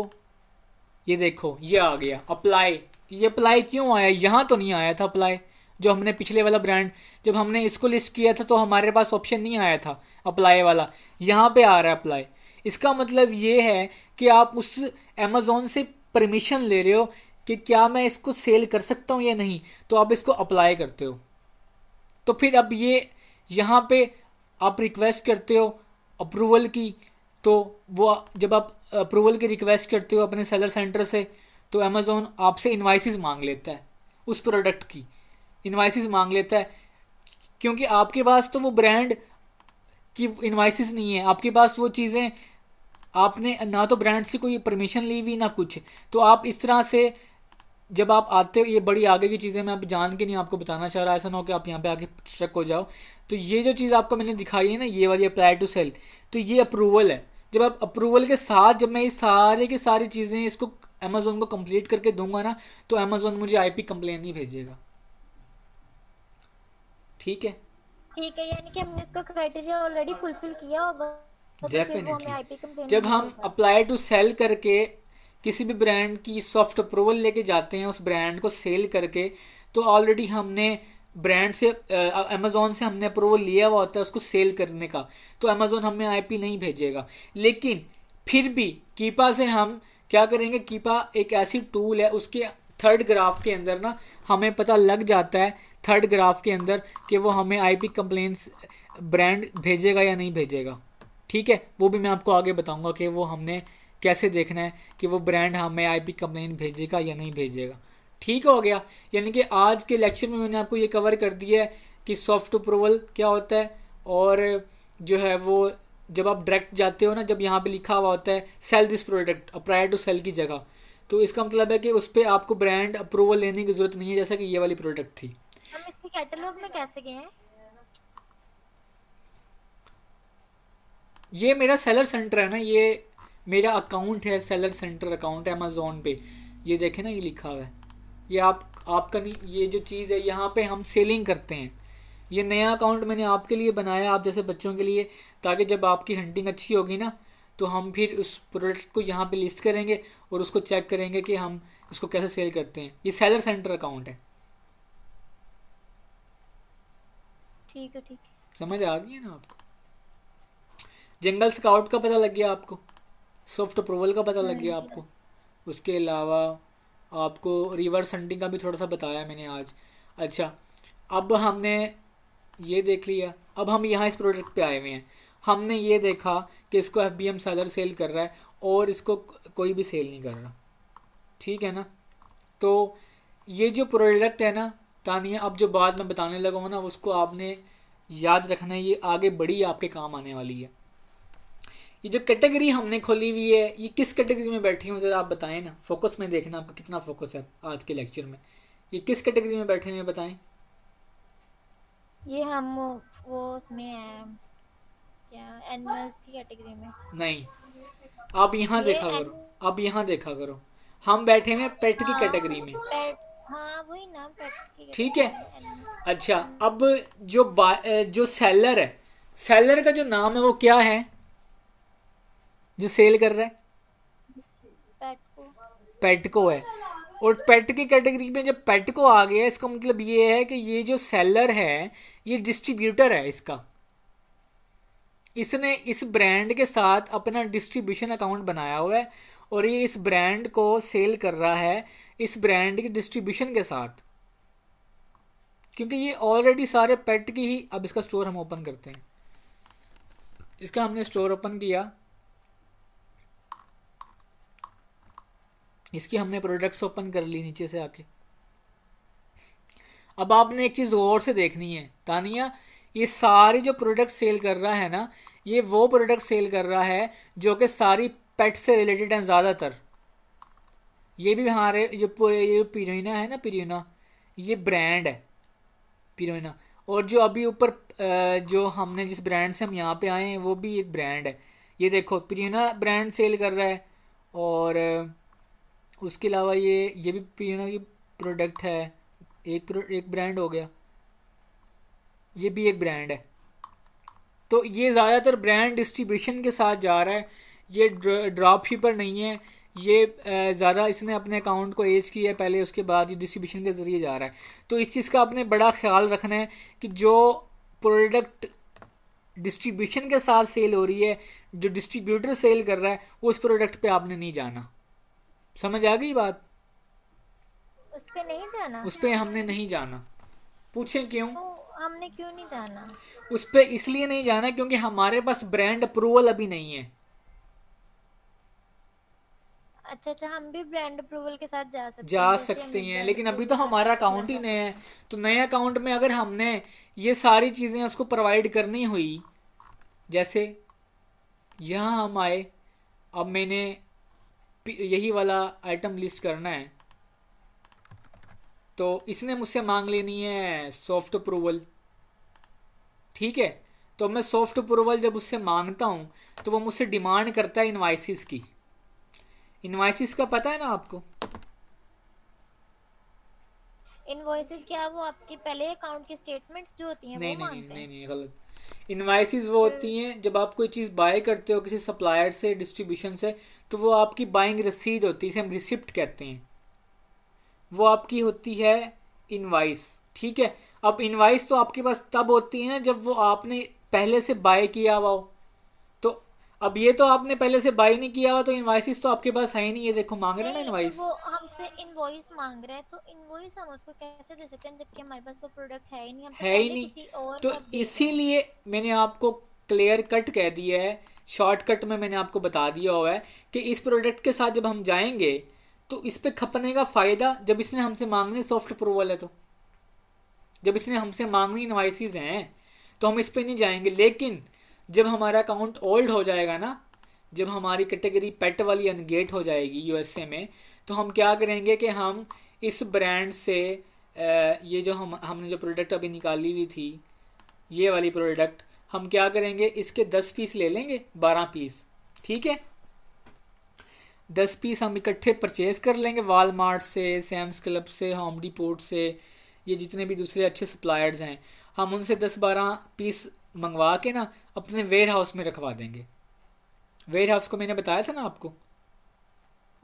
ये देखो ये आ गया अप्लाई ये अप्लाई क्यों आया यहाँ तो नहीं आया था अप्लाई जो हमने पिछले वाला ब्रांड जब हमने इसको लिस्ट किया था तो हमारे पास ऑप्शन नहीं आया था अप्लाई वाला यहाँ पे आ रहा है अप्लाई इसका मतलब ये है कि आप उस अमेज़ोन से परमिशन ले रहे हो कि क्या मैं इसको सेल कर सकता हूँ या नहीं तो आप इसको अप्लाई करते हो तो फिर अब ये यहाँ पे आप रिक्वेस्ट करते हो अप्रूवल की तो वो जब आप अप्रूवल की रिक्वेस्ट करते हो अपने सेलर सेंटर से तो अमेज़ोन आपसे इन्वाइसिस मांग लेता है उस प्रोडक्ट की इन्वाइसिस मांग लेता है क्योंकि आपके पास तो वो ब्रांड की इन्वाइसिस नहीं है आपके पास वो चीज़ें आपने ना तो ब्रांड से कोई परमिशन ली हुई ना कुछ तो आप इस तरह से जब आप आते हो ये बड़ी आगे की चीज़ें मैं आप जान के नहीं आपको बताना चाह रहा ऐसा ना हो कि आप यहाँ पे आके स्ट्रक हो जाओ तो ये जो चीज़ आपको मैंने दिखाई है ना ये वाली अप्लाई टू सेल तो ये अप्रूवल है जब आप अप्रूवल के साथ जब मैं ये सारे की सारी चीज़ें इसको अमेजोन को कंप्लीट करके दूंगा ना तो अमेजोन मुझे आईपी कंप्लेन नहीं भेजेगा ठीक है ठीक है यानी कि हमने इसको क्राइटेरिया ऑलरेडी फुलफिल किया होगा तो जब हम अप्लाई टू सेल करके किसी भी ब्रांड की सॉफ्ट अप्रूवल लेके जाते हैं उस ब्रांड को सेल करके तो ऑलरेडी हमने ब्रांड से अमेज़ोन से हमने अप्रूवल लिया हुआ होता है उसको सेल करने का तो अमेज़ोन हमें आईपी नहीं भेजेगा लेकिन फिर भी कीपा से हम क्या करेंगे कीपा एक ऐसी टूल है उसके थर्ड ग्राफ के अंदर ना हमें पता लग जाता है थर्ड ग्राफ के अंदर कि वो हमें आईपी पी ब्रांड भेजेगा या नहीं भेजेगा ठीक है वो भी मैं आपको आगे बताऊंगा कि वो हमने कैसे देखना है कि वो ब्रांड हमें आई पी कंप्लेन भेजेगा या नहीं भेजेगा ठीक हो गया यानी कि आज के लेक्चर में मैंने आपको ये कवर कर दिया है कि सॉफ्ट अप्रूवल क्या होता है और जो है वो जब आप डायरेक्ट जाते हो ना जब यहाँ पे लिखा हुआ होता है sell this product apply to sell की जगह तो इसका मतलब है कि उस पर आपको ब्रांड अप्रूवल लेने की जरूरत नहीं है जैसा कि ये वाली प्रोडक्ट थी हम इसके कैटलॉग में कैसे गए हैं ये मेरा सेलर सेंटर है ना ये मेरा अकाउंट है सेलर सेंटर अकाउंट है अमेज़ोन पे ये देखे ना ये लिखा हुआ है ये आप आपका ये जो चीज़ है यहाँ पे हम सेलिंग करते हैं ये नया अकाउंट मैंने आपके लिए बनाया आप जैसे बच्चों के लिए ताकि जब आपकी हंटिंग अच्छी होगी ना तो हम फिर उस प्रोडक्ट को यहाँ पे लिस्ट करेंगे और उसको चेक करेंगे कि हम उसको कैसे सेल करते हैं ये सेलर सेंटर अकाउंट है ठीक है ठीक समझ आ गई है ना आपको जंगल स्काउट का पता लग गया आपको सॉफ्ट अप्रूवल का पता लग गया हाँ आपको उसके अलावा आपको रिवर्स हंटिंग का भी थोड़ा सा बताया मैंने आज अच्छा अब हमने ये देख लिया अब हम यहाँ इस प्रोडक्ट पे आए हुए हैं हमने ये देखा कि इसको F B M seller sell कर रहा है और इसको कोई भी सेल नहीं कर रहा ठीक है ना तो ये जो प्रोडक्ट है ना तानिया अब जो बाद में बताने लगा हूँ ना उसको आपने याद रखना है ये आगे बड़ी आपके काम आने वाली है ये जो कैटेगरी हमने खोली हुई है ये किस कैटेगरी में बैठे हैं ज़रा आप बताएं ना फोकस में देखना आपका कितना फोकस है आज के लेक्चर में ये किस कैटेगरी में बैठे हैं बताएं ये हम वो उसमें एनिमल्स की कैटेगरी में नहीं आप यहाँ देखा करो आप यहाँ देखा करो हम बैठे हैं पेट हाँ, हाँ, की कैटेगरी में ठीक है अच्छा अब जो जो सेलर है सेलर का जो नाम है वो क्या है जो सेल कर रहा है पेटको है और पेट की कैटेगरी में जब पेटको आ गया इसका मतलब ये है कि ये जो सेलर है ये डिस्ट्रीब्यूटर है इसका इसने इस ब्रांड के साथ अपना डिस्ट्रीब्यूशन अकाउंट बनाया हुआ है और ये इस ब्रांड को सेल कर रहा है इस ब्रांड के डिस्ट्रीब्यूशन के साथ क्योंकि ये ऑलरेडी सारे पेट की ही अब इसका स्टोर हम ओपन करते हैं इसका हमने स्टोर ओपन किया इसकी हमने प्रोडक्ट्स ओपन कर ली नीचे से आके अब आपने एक चीज़ और से देखनी है तानिया ये सारी जो प्रोडक्ट सेल कर रहा है ना ये वो प्रोडक्ट सेल कर रहा है जो कि सारी पेट से रिलेटेड हैं ज़्यादातर ये भी हमारे जो पूरे ये पिरोना है ना पिरोना ये ब्रांड है पिरोना और जो अभी ऊपर जो हमने जिस ब्रांड से हम यहाँ पे आए हैं वो भी एक ब्रांड है ये देखो पिरोना ब्रांड सेल कर रहा है और उसके अलावा ये ये भी पीना की प्रोडक्ट है एक प्रो, एक ब्रांड हो गया ये भी एक ब्रांड है तो ये ज़्यादातर ब्रांड डिस्ट्रीब्यूशन के साथ जा रहा है ये ड्रॉप पर नहीं है ये ज़्यादा इसने अपने अकाउंट को एज किया पहले उसके बाद ये डिस्ट्रीब्यूशन के ज़रिए जा रहा है तो इस चीज़ का आपने बड़ा ख्याल रखना है कि जो प्रोडक्ट डिस्ट्रीब्यूशन के साथ सेल हो रही है जो डिस्ट्रीब्यूटर सेल कर रहा है उस प्रोडक्ट पे आपने नहीं जाना समझ आ गई बात उस पे नहीं जाना उस पे हमने नहीं जाना पूछे क्यों तो हमने क्यों नहीं जाना उस पे इसलिए नहीं जाना क्योंकि हमारे पास ब्रांड अप्रूवल अभी नहीं है अच्छा अच्छा हम भी ब्रांड अप्रूवल के साथ जा सकते जा सकते हैं लेकिन अभी तो हमारा अकाउंट ही नया है तो नए अकाउंट में अगर हमने ये सारी चीज़ें उसको प्रोवाइड करनी हुई जैसे यहाँ हम आए अब मैंने यही वाला आइटम लिस्ट करना है तो इसने मुझसे मांग लेनी है सॉफ्ट अप्रूवल ठीक है तो मैं सॉफ्ट अप्रूवल जब उससे मांगता हूँ तो वो मुझसे डिमांड करता है इन्वाइसिस की इन्वाइसिस का पता है ना आपको इन्वाइसिस क्या वो आपके पहले अकाउंट की स्टेटमेंट्स जो होती हैं नहीं, वो नहीं, मांगते नहीं, नहीं नहीं नहीं गलत इन्वाइसिस वो होती हैं जब आप कोई चीज़ बाय करते हो किसी सप्लायर से डिस्ट्रीब्यूशन से तो वो आपकी बाइंग रसीद होती है इसे हम रिसिप्ट कहते हैं वो आपकी होती है इन्वाइस ठीक है अब इन्वाइस तो आपके पास तब होती है ना जब वो आपने पहले से बाय किया हुआ हो अब ये तो आपने पहले से बाई नहीं किया हुआ तो इनवाइसिस तो आपके पास है ही नहीं ये देखो मांग रहे हैं ना इनवाइस तो वो हमसे इनवॉइस मांग रहे हैं तो इनवॉइस हम उसको कैसे दे सकते हैं जबकि हमारे पास वो प्रोडक्ट है ही नहीं हम तो है ही नहीं तो इसीलिए मैंने आपको क्लियर कट कह दिया है शॉर्टकट में मैंने आपको बता दिया हुआ है कि इस प्रोडक्ट के साथ जब हम जाएंगे तो इस पर खपने का फ़ायदा जब इसने हमसे मांगने सॉफ्ट अप्रूवल है तो जब इसने हमसे मांगनी इनवाइसिस हैं तो हम इस पर नहीं जाएंगे लेकिन जब हमारा अकाउंट ओल्ड हो जाएगा ना जब हमारी कैटेगरी पेट वाली अनगेट हो जाएगी यूएसए में तो हम क्या करेंगे कि हम इस ब्रांड से ये जो हम हमने जो प्रोडक्ट अभी निकाली हुई थी ये वाली प्रोडक्ट हम क्या करेंगे इसके दस पीस ले लेंगे बारह पीस ठीक है दस पीस हम इकट्ठे परचेज कर लेंगे वालमार्ट से सैम्स क्लब से होम डिपोर्ट से ये जितने भी दूसरे अच्छे सप्लायर्स हैं हम उनसे दस बारह पीस मंगवा के ना अपने वेयर हाउस में रखवा देंगे वेयर हाउस को मैंने बताया था ना आपको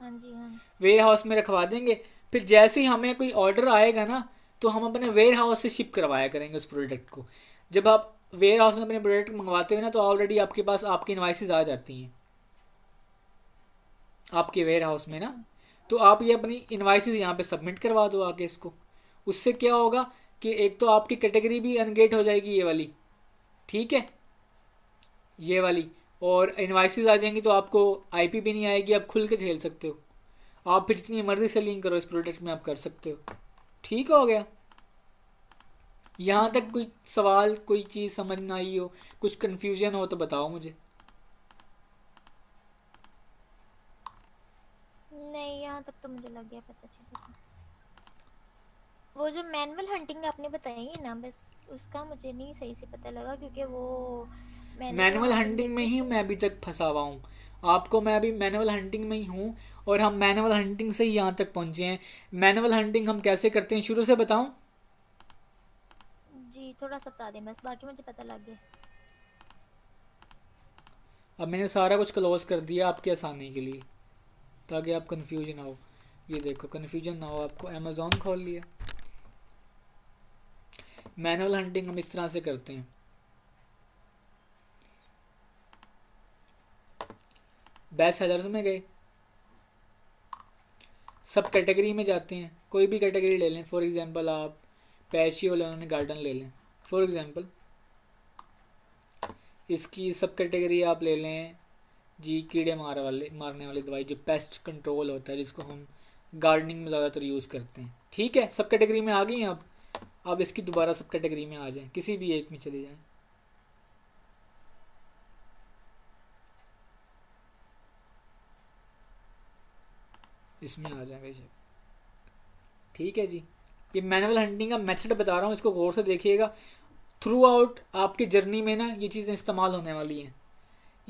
हाँ जी वेयर हाउस में रखवा देंगे फिर जैसे ही हमें कोई ऑर्डर आएगा ना तो हम अपने वेयर हाउस से शिप करवाया करेंगे उस प्रोडक्ट को जब आप वेयर हाउस में अपने प्रोडक्ट मंगवाते हो ना तो ऑलरेडी आपके पास आपकी इन्वाइसिस आ जाती हैं आपके वेयर हाउस में ना तो आप ये अपनी इन्वाइसिस यहाँ पे सबमिट करवा दो आगे इसको उससे क्या होगा कि एक तो आपकी कैटेगरी भी अनगेट हो जाएगी ये वाली ठीक है ये वाली और इन्वाइसिस आ जाएंगी तो आपको आईपी भी नहीं आएगी आप खुल के खेल सकते हो आप फिर जितनी मर्जी से लिंक करो इस प्रोडक्ट में आप कर सकते हो ठीक हो गया यहाँ तक कोई सवाल कोई चीज़ समझ ना आई हो कुछ कन्फ्यूजन हो तो बताओ मुझे नहीं यहाँ तक तो मुझे लग गया पता चला वो जो मैनुअल हंटिंग आपने बताई है ना बस उसका मुझे नहीं सही से पता लगा क्योंकि वो मैनुअल हंटिंग में ही मैं अभी तक फंसा हुआ हूँ आपको मैं अभी मैनुअल हंटिंग में ही हूँ और हम मैनुअल हंटिंग से ही यहाँ तक पहुंचे हैं मैनुअल हंटिंग हम कैसे करते हैं शुरू से बताऊँ जी थोड़ा सा बता दें बस बाकी मुझे पता लग गया अब मैंने सारा कुछ क्लोज कर दिया आपकी आसानी के लिए ताकि आप कन्फ्यूजन ना हो ये देखो कन्फ्यूजन ना हो आपको अमेजोन खोल लिया मैनुअल हंटिंग हम इस तरह से करते हैं बैच हज़ार्स में गए सब कैटेगरी में जाते हैं कोई भी कैटेगरी ले लें फॉर एग्ज़ाम्पल आप पैशी वाले उन्होंने गार्डन ले लें फॉर एग्ज़ाम्पल इसकी सब कैटेगरी आप ले लें जी कीड़े मार वाले मारने वाली दवाई जो पेस्ट कंट्रोल होता है जिसको हम गार्डनिंग में ज़्यादातर यूज़ करते हैं ठीक है सब कैटेगरी में आ गई हैं आप अब इसकी दोबारा सब कैटेगरी में आ जाएँ किसी भी एक में चले जाएँ इसमें आ जाएगा ये ठीक है जी ये मैनुअल हंटिंग का मेथड बता रहा हूँ इसको गौर से देखिएगा थ्रू आउट आपकी जर्नी में ना ये चीज़ें इस्तेमाल होने वाली हैं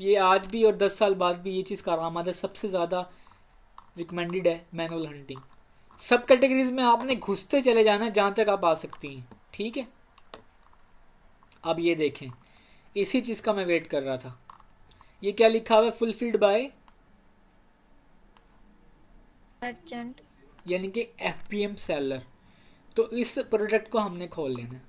ये आज भी और दस साल बाद भी ये चीज़ काम आदत सबसे ज़्यादा रिकमेंडेड है मैनुअल हंटिंग सब कैटेगरीज में आपने घुसते चले जाना जहाँ तक आप आ सकती हैं ठीक है अब ये देखें इसी चीज़ का मैं वेट कर रहा था ये क्या लिखा हुआ है फुलफिल्ड बाय मर्चेंट यानी कि एफ पी एम सेलर तो इस प्रोडक्ट को हमने खोल लेना है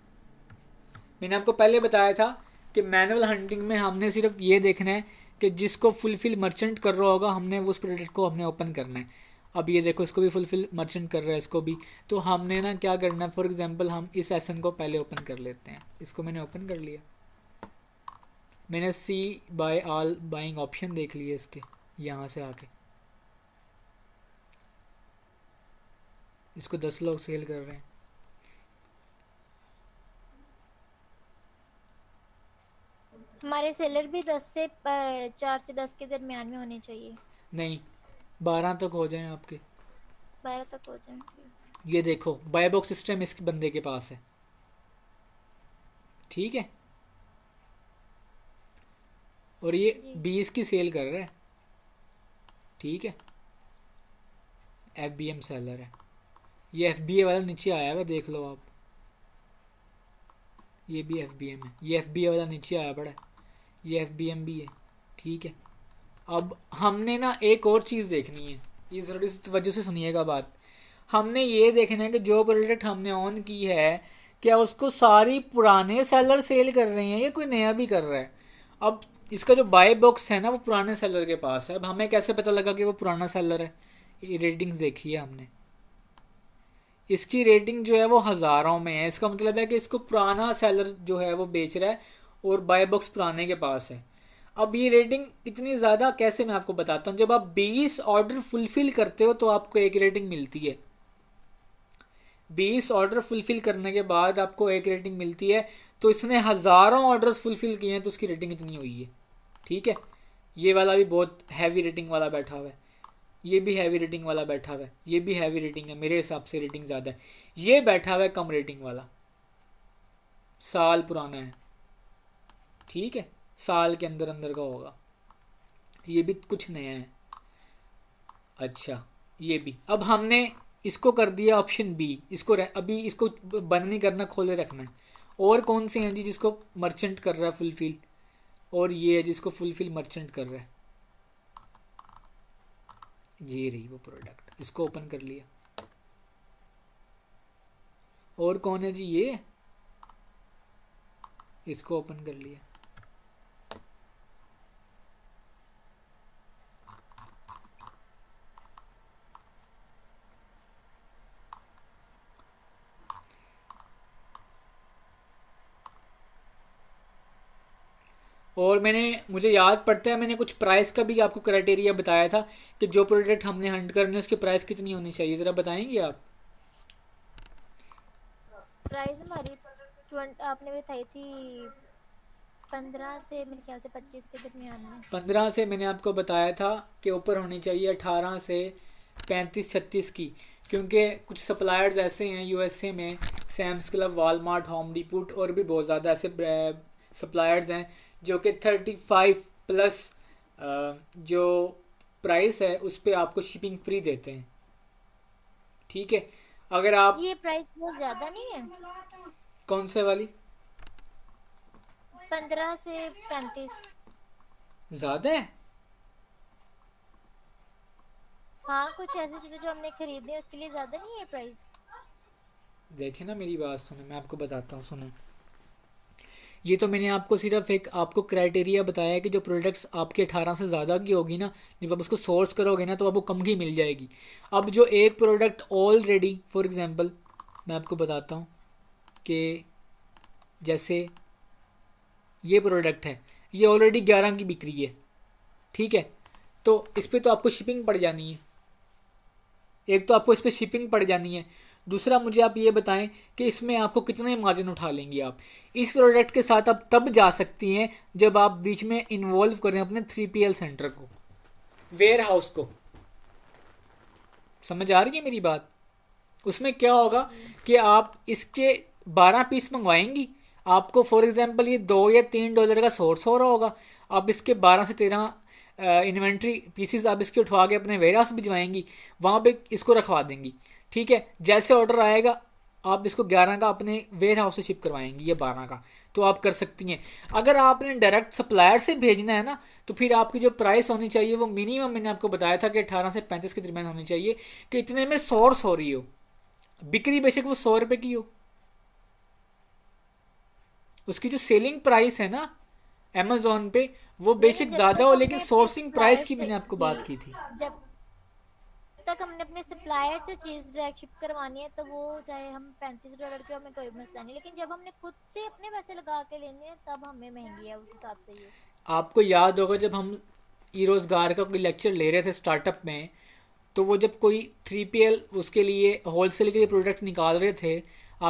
मैंने आपको पहले बताया था कि मैनुअल हंटिंग में हमने सिर्फ ये देखना है कि जिसको फुलफिल मर्चेंट कर रहा होगा हमने उस प्रोडक्ट को हमने ओपन करना है अब ये देखो इसको भी फुलफिल मर्चेंट कर रहा है इसको भी तो हमने ना क्या करना है फॉर एग्जाम्पल हम इस एसन को पहले ओपन कर लेते हैं इसको मैंने ओपन कर लिया मैंने see buy all buying option देख लिए इसके यहाँ से आके इसको दस लोग सेल कर रहे हैं हमारे सेलर भी दस से चार से दस के दरमियान में होने चाहिए नहीं बारह तक हो जाए आपके बारह तक हो जाए ये देखो बायबॉक्स सिस्टम इस बंदे के पास है ठीक है और ये बीस की सेल कर रहा है ठीक है एफ बी एम सेलर है ये एफ बी ए वाला नीचे आया हुआ देख लो आप ये भी एफ बी एम है ये एफ बी ए वाला नीचे आया बड़ा ये एफ बी एम भी है ठीक है अब हमने ना एक और चीज़ देखनी है ये ज़रूर इस वजह से सुनिएगा बात हमने ये देखना है कि जो प्रोडक्ट हमने ऑन की है क्या उसको सारी पुराने सेलर सेल कर रहे हैं या कोई नया भी कर रहा है अब इसका जो बाय बॉक्स है ना वो पुराने सेलर के पास है अब हमें कैसे पता लगा कि वो पुराना सेलर है ये रेटिंग्स देखी है हमने इसकी रेटिंग जो है वो हज़ारों में है इसका मतलब है कि इसको पुराना सेलर जो है वो बेच रहा है और बाय बॉक्स पुराने के पास है अब ये रेटिंग इतनी ज़्यादा कैसे मैं आपको बताता हूँ जब आप 20 ऑर्डर फुलफ़िल करते हो तो आपको एक रेटिंग मिलती है 20 ऑर्डर फुलफ़िल करने के बाद आपको एक रेटिंग मिलती है तो इसने हज़ारों ऑर्डर्स फुलफ़िल किए हैं तो उसकी रेटिंग इतनी हुई है ठीक है ये वाला भी बहुत हैवी रेटिंग वाला बैठा हुआ है ये भी हैवी रेटिंग वाला बैठा हुआ है ये भी हैवी रेटिंग है मेरे हिसाब से रेटिंग ज़्यादा है ये बैठा हुआ है कम रेटिंग वाला साल पुराना है ठीक है साल के अंदर अंदर का होगा ये भी कुछ नया है अच्छा ये भी अब हमने इसको कर दिया ऑप्शन बी इसको अभी इसको बंद नहीं करना खोले रखना है और कौन से हैं जी जिसको मर्चेंट कर रहा है फुलफिल और ये है जिसको फुलफिल मर्चेंट कर रहा है ये रही वो प्रोडक्ट इसको ओपन कर लिया और कौन है जी ये इसको ओपन कर लिया और मैंने मुझे याद पड़ता है मैंने कुछ प्राइस का भी आपको क्राइटेरिया बताया था कि जो प्रोडक्ट हमने हंड करने उसकी प्राइस कितनी होनी चाहिए ज़रा बताएंगे आप प्राइस हमारी आपने बताई थी पंद्रह से मेरे ख्याल से पच्चीस के दरमियान में पंद्रह से मैंने आपको बताया था कि ऊपर होनी चाहिए अठारह से पैंतीस छत्तीस की क्योंकि कुछ सप्लायर्स ऐसे हैं यूएसए में Sam's club Walmart Home Depot और भी बहुत ज़्यादा ऐसे सप्लायर्स हैं जो कि थर्टी फाइव प्लस जो प्राइस है उस पर आपको शिपिंग फ्री देते हैं ठीक है अगर आप ये प्राइस बहुत ज्यादा नहीं है कौन से वाली पंद्रह से पैंतीस ज्यादा है हाँ कुछ ऐसे चीजें जो हमने खरीदी है उसके लिए ज्यादा नहीं है प्राइस देखे ना मेरी बात सुने मैं आपको बताता हूँ सुने ये तो मैंने आपको सिर्फ एक आपको क्राइटेरिया बताया है कि जो प्रोडक्ट्स आपके अठारह से ज़्यादा की होगी ना जब आप उसको सोर्स करोगे ना तो आपको कम की मिल जाएगी अब जो एक प्रोडक्ट ऑलरेडी फॉर एग्ज़ाम्पल मैं आपको बताता हूँ कि जैसे ये प्रोडक्ट है ये ऑलरेडी ग्यारह की बिक्री है ठीक है तो इस पर तो आपको शिपिंग पड़ जानी है एक तो आपको इस पर शिपिंग पड़ जानी है दूसरा मुझे आप ये बताएं कि इसमें आपको कितने मार्जिन उठा लेंगी आप इस प्रोडक्ट के साथ आप तब जा सकती हैं जब आप बीच में इन्वॉल्व करें अपने थ्री पी सेंटर को वेयर हाउस को समझ आ रही है मेरी बात उसमें क्या होगा कि आप इसके बारह पीस मंगवाएंगी आपको फॉर एग्ज़ाम्पल ये दो या तीन डॉलर का सोर्स हो रहा होगा आप इसके बारह से तेरह इन्वेंट्री पीसीज आप इसके उठवा के अपने वेयर हाउस भिजवाएंगी वहाँ पे इसको रखवा देंगी ठीक है जैसे ऑर्डर आएगा आप इसको 11 का अपने वेयर हाउस से शिप करवाएंगी ये 12 का तो आप कर सकती हैं अगर आपने डायरेक्ट सप्लायर से भेजना है ना तो फिर आपकी जो प्राइस होनी चाहिए वो मिनिमम मैंने आपको बताया था कि 18 से 35 के दरमियान होनी चाहिए कि इतने में सोर्स हो रही हो बिक्री बेशक वो सौ रुपये की हो उसकी जो सेलिंग प्राइस है ना अमेजोन पे वो बेशक ज़्यादा हो लेकिन सोर्सिंग प्राइस की मैंने आपको बात की थी तक हमने अपने सप्लायर से चीज़ डायरेक्ट शिप करवानी है तो वो चाहे हम पैंतीस डॉलर के हमें कोई मसला नहीं लेकिन जब हमने खुद से अपने पैसे लगा के लेने हैं तब हमें महंगी है उस हिसाब से ये आपको याद होगा जब हम ई रोज़गार का कोई लेक्चर ले रहे थे स्टार्टअप में तो वो जब कोई थ्री पी एल उसके लिए होल सेल के लिए प्रोडक्ट निकाल रहे थे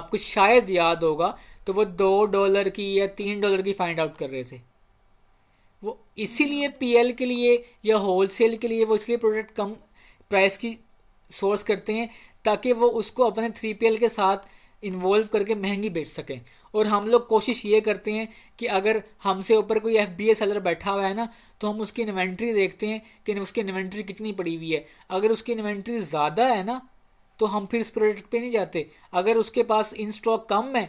आपको शायद याद होगा तो वो दो डॉलर की या तीन डॉलर की फाइंड आउट कर रहे थे वो इसीलिए पीएल के लिए या होल सेल के लिए वो इसलिए प्रोडक्ट कम प्राइस की सोर्स करते हैं ताकि वो उसको अपने थ्री पी के साथ इन्वॉल्व करके महंगी बेच सकें और हम लोग कोशिश ये करते हैं कि अगर हमसे ऊपर कोई एफ बी ए सेलर बैठा हुआ है ना तो हम उसकी इन्वेंट्री देखते हैं कि उसकी इन्वेंट्री कितनी पड़ी हुई है अगर उसकी इन्वेंट्री ज़्यादा है ना तो हम फिर इस प्रोडक्ट पे नहीं जाते अगर उसके पास इन स्टॉक कम है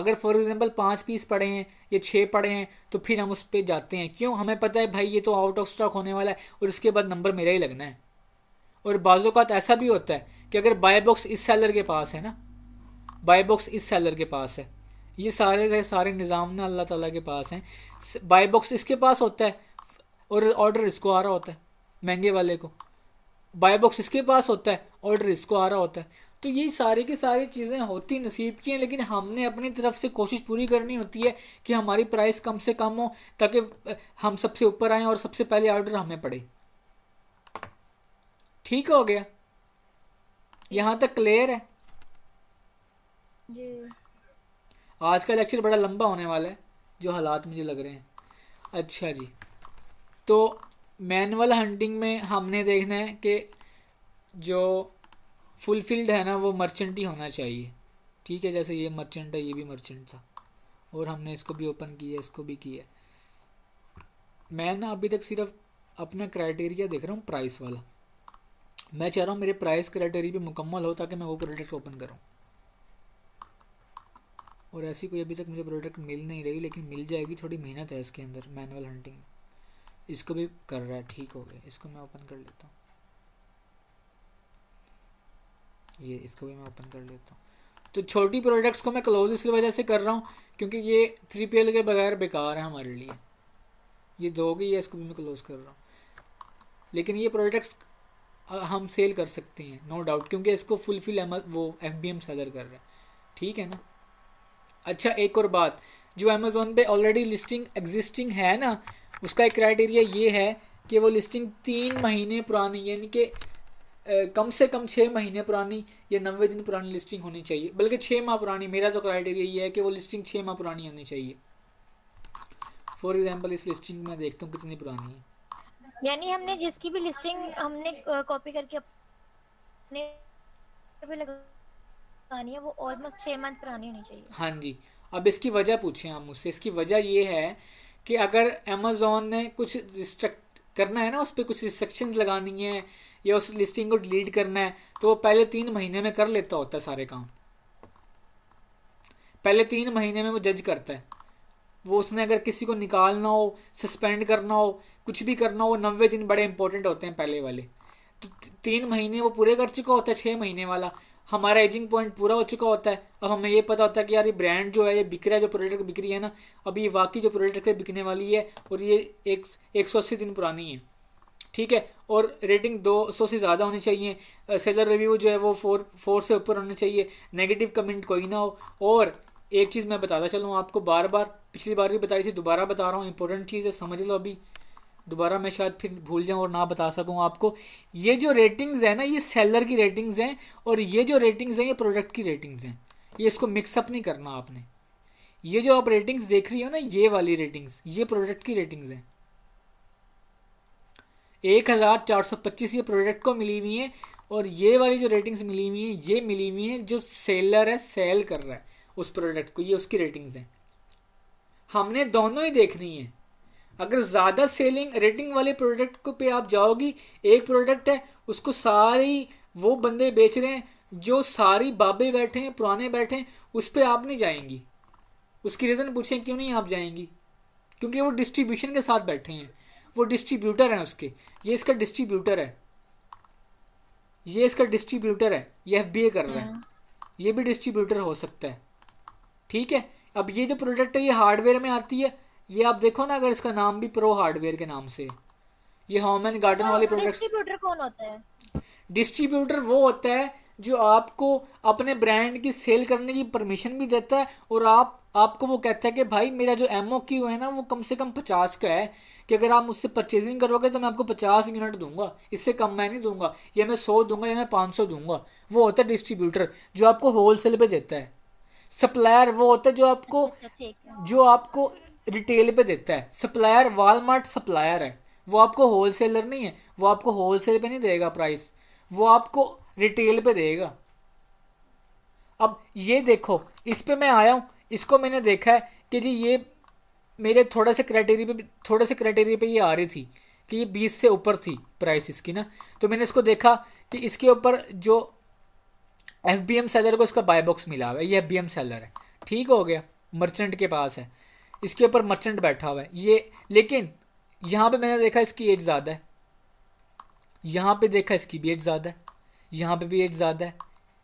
अगर फॉर एग्जांपल पाँच पीस पड़े हैं या छः पड़े हैं तो फिर हम उस पर जाते हैं क्यों हमें पता है भाई ये तो आउट ऑफ स्टॉक होने वाला है और उसके बाद नंबर मेरा ही लगना है और बाज़ात ऐसा भी होता है कि अगर बाय बॉक्स इस सेलर के पास है ना बाय बॉक्स इस सेलर के पास है ये सारे सारे निज़ाम ना अल्लाह ताला के पास हैं बाय बॉक्स इसके पास होता है और ऑर्डर इसको आ रहा होता है महंगे वाले को बाय बॉक्स इसके पास होता है ऑर्डर इसको आ रहा होता है तो ये सारे के सारे चीज़ें होती नसीब की हैं लेकिन हमने अपनी तरफ से कोशिश पूरी करनी होती है कि हमारी प्राइस कम से कम हो ताकि हम सबसे ऊपर आएँ और सबसे पहले ऑर्डर हमें पड़े ठीक हो गया यहाँ तक क्लियर है जी आज का लेक्चर बड़ा लंबा होने वाला है जो हालात मुझे लग रहे हैं अच्छा जी तो मैनुअल हंटिंग में हमने देखना है कि जो फुलफिल्ड है ना वो मर्चेंट ही होना चाहिए ठीक है जैसे ये मर्चेंट है ये भी मर्चेंट था और हमने इसको भी ओपन किया इसको भी किया मैं ना अभी तक सिर्फ अपना क्राइटेरिया देख रहा हूँ प्राइस वाला मैं चाह रहा हूँ मेरे प्राइस क्राइटेरिया भी मुकम्मल हो ताकि मैं वो प्रोडक्ट ओपन करूँ और ऐसी कोई अभी तक मुझे प्रोडक्ट मिल नहीं रही लेकिन मिल जाएगी थोड़ी मेहनत है इसके अंदर मैनुअल हंटिंग इसको भी कर रहा है ठीक हो गया इसको मैं ओपन कर लेता हूँ ये इसको भी मैं ओपन कर लेता हूँ तो छोटी प्रोडक्ट्स को मैं क्लोज इसकी वजह से कर रहा हूँ क्योंकि ये थ्री पी के बगैर बेकार है हमारे लिए ये दो गई है इसको भी मैं क्लोज कर रहा हूँ लेकिन ये प्रोडक्ट्स हम सेल कर सकते हैं नो no डाउट क्योंकि इसको फुलफिल वो एफ बी एम सदर कर रहा है ठीक है ना अच्छा एक और बात जो अमेज़ोन पे ऑलरेडी लिस्टिंग एग्जिस्टिंग है ना उसका एक क्राइटेरिया ये है कि वो लिस्टिंग तीन महीने पुरानी यानी कि कम से कम छः महीने पुरानी या नब्बे दिन पुरानी लिस्टिंग होनी चाहिए बल्कि छः माह पुरानी मेरा जो तो क्राइटेरिया ये है कि वो लिस्टिंग छः माह पुरानी होनी चाहिए फॉर एग्ज़ाम्पल इस लिस्टिंग में देखता हूँ कितनी पुरानी है यानी हमने जिसकी भी लिस्टिंग हमने कॉपी करके अपने पे लगानी है वो ऑलमोस्ट छः मंथ पुरानी होनी चाहिए हाँ जी अब इसकी वजह पूछे हम मुझसे इसकी वजह ये है कि अगर अमेजोन ने कुछ रिस्ट्रक्ट करना है ना उस पर कुछ रिस्ट्रिक्शन लगानी है या उस लिस्टिंग को डिलीट करना है तो वो पहले तीन महीने में कर लेता होता है सारे काम पहले तीन महीने में वो जज करता है वो उसने अगर किसी को निकालना हो सस्पेंड करना हो कुछ भी करना हो नब्बे दिन बड़े इंपॉर्टेंट होते हैं पहले वाले तो तीन महीने वो पूरे कर चुका होता है छः महीने वाला हमारा एजिंग पॉइंट पूरा हो चुका होता है अब हमें ये पता होता है कि यार ये ब्रांड जो है ये बिक रहा है जो प्रोडक्ट बिक रही है ना अभी ये वाकई जो प्रोडक्ट बिकने वाली है और ये एक एक सौ अस्सी दिन पुरानी है ठीक है और रेटिंग दो सौ से ज़्यादा होनी चाहिए सेलर रिव्यू जो है वो फोर फोर से ऊपर होना चाहिए नेगेटिव कमेंट कोई ना हो और एक चीज़ मैं बताता चलूँ आपको बार बार पिछली बार भी बताई थी दोबारा बता रहा हूँ इंपॉर्टेंट चीज़ है समझ लो अभी दोबारा मैं शायद फिर भूल जाऊँ और ना बता सकूँ आपको ये जो रेटिंग्स हैं ना ये सेलर की रेटिंग्स हैं और ये जो रेटिंग्स हैं ये प्रोडक्ट की रेटिंग्स हैं ये इसको मिक्सअप नहीं करना आपने ये जो आप रेटिंग्स देख रही हो ना ये वाली रेटिंग्स ये प्रोडक्ट की रेटिंग्स हैं एक हज़ार चार सौ पच्चीस ये प्रोडक्ट को मिली हुई हैं और ये वाली जो रेटिंग्स मिली हुई हैं ये मिली हुई हैं जो सेलर है सेल कर रहा है उस प्रोडक्ट को ये उसकी रेटिंग्स हैं हमने दोनों ही देखनी है अगर ज़्यादा सेलिंग रेटिंग वाले प्रोडक्ट को पे आप जाओगी एक प्रोडक्ट है उसको सारी वो बंदे बेच रहे हैं जो सारी बाबे बैठे हैं पुराने बैठे हैं उस पर आप नहीं जाएंगी उसकी रीज़न पूछें क्यों नहीं आप जाएंगी क्योंकि वो डिस्ट्रीब्यूशन के साथ बैठे हैं वो डिस्ट्रीब्यूटर हैं उसके ये इसका डिस्ट्रीब्यूटर है ये इसका डिस्ट्रीब्यूटर है ये एफ कर रहा है हम्म। ये भी डिस्ट्रीब्यूटर हो सकता है ठीक है अब ये जो प्रोडक्ट है ये हार्डवेयर में आती है ये आप देखो ना अगर इसका नाम भी प्रो हार्डवेयर के नाम से ये होम एंड गार्डन वाले प्रोडक्ट डिस्ट्रीब्यूटर कौन होता है डिस्ट्रीब्यूटर वो होता है जो आपको अपने ब्रांड की सेल करने की परमिशन भी देता है और आप आपको वो कहता है कि भाई मेरा जो एमओ क्यू है ना वो कम से कम पचास का है कि अगर आप मुझसे परचेजिंग करोगे तो मैं आपको पचास यूनिट दूंगा इससे कम मैं नहीं दूंगा या मैं सौ दूंगा या मैं पाँच सौ दूंगा वो होता है डिस्ट्रीब्यूटर जो आपको होलसेल पे देता है सप्लायर वो होता है जो आपको अच्छा, जो आपको रिटेल पे देता है सप्लायर वालमार्ट सप्लायर है वो आपको होलसेलर नहीं है वो आपको होलसेल पे नहीं देगा प्राइस वो आपको रिटेल पे देगा अब ये देखो इस पे मैं आया हूँ इसको मैंने देखा है कि जी ये मेरे थोड़ा से क्राइटेरिया पे थोड़े से क्राइटेरिया पे ये आ रही थी कि ये बीस से ऊपर थी प्राइस इसकी ना तो मैंने इसको देखा कि इसके ऊपर जो एफ बी एम सेलर को इसका बाय बॉक्स मिला हुआ है ये एफ बी एम सेलर है ठीक हो गया मर्चेंट के पास है इसके ऊपर मर्चेंट बैठा हुआ है ये लेकिन यहाँ पे मैंने देखा इसकी एज ज़्यादा है यहाँ पे देखा इसकी भी एज ज़्यादा है यहाँ पे भी एज ज़्यादा है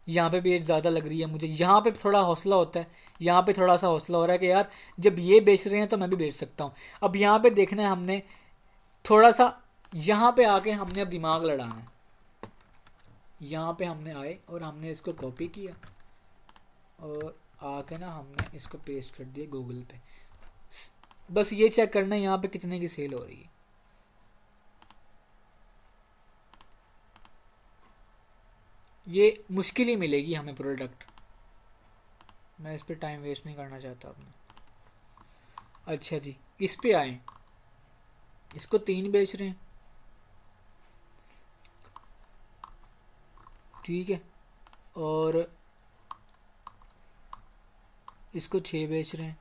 यहाँ पे भी एज ज़्यादा लग रही है मुझे यहाँ पे थोड़ा हौसला होता है यहाँ पे थोड़ा सा हौसला हो रहा है कि यार जब ये बेच रहे हैं तो मैं भी बेच सकता हूँ अब यहाँ पे देखना है हमने थोड़ा सा यहाँ पे आके हमने अब दिमाग लड़ाना है यहाँ पे हमने आए और हमने इसको कॉपी किया और आके ना हमने इसको पेस्ट कर दिया गूगल पे बस ये चेक करना है यहाँ पे कितने की सेल हो रही है ये मुश्किल ही मिलेगी हमें प्रोडक्ट मैं इस पर टाइम वेस्ट नहीं करना चाहता अपने अच्छा जी इस पे आए इसको तीन बेच रहे हैं ठीक है और इसको छः बेच रहे हैं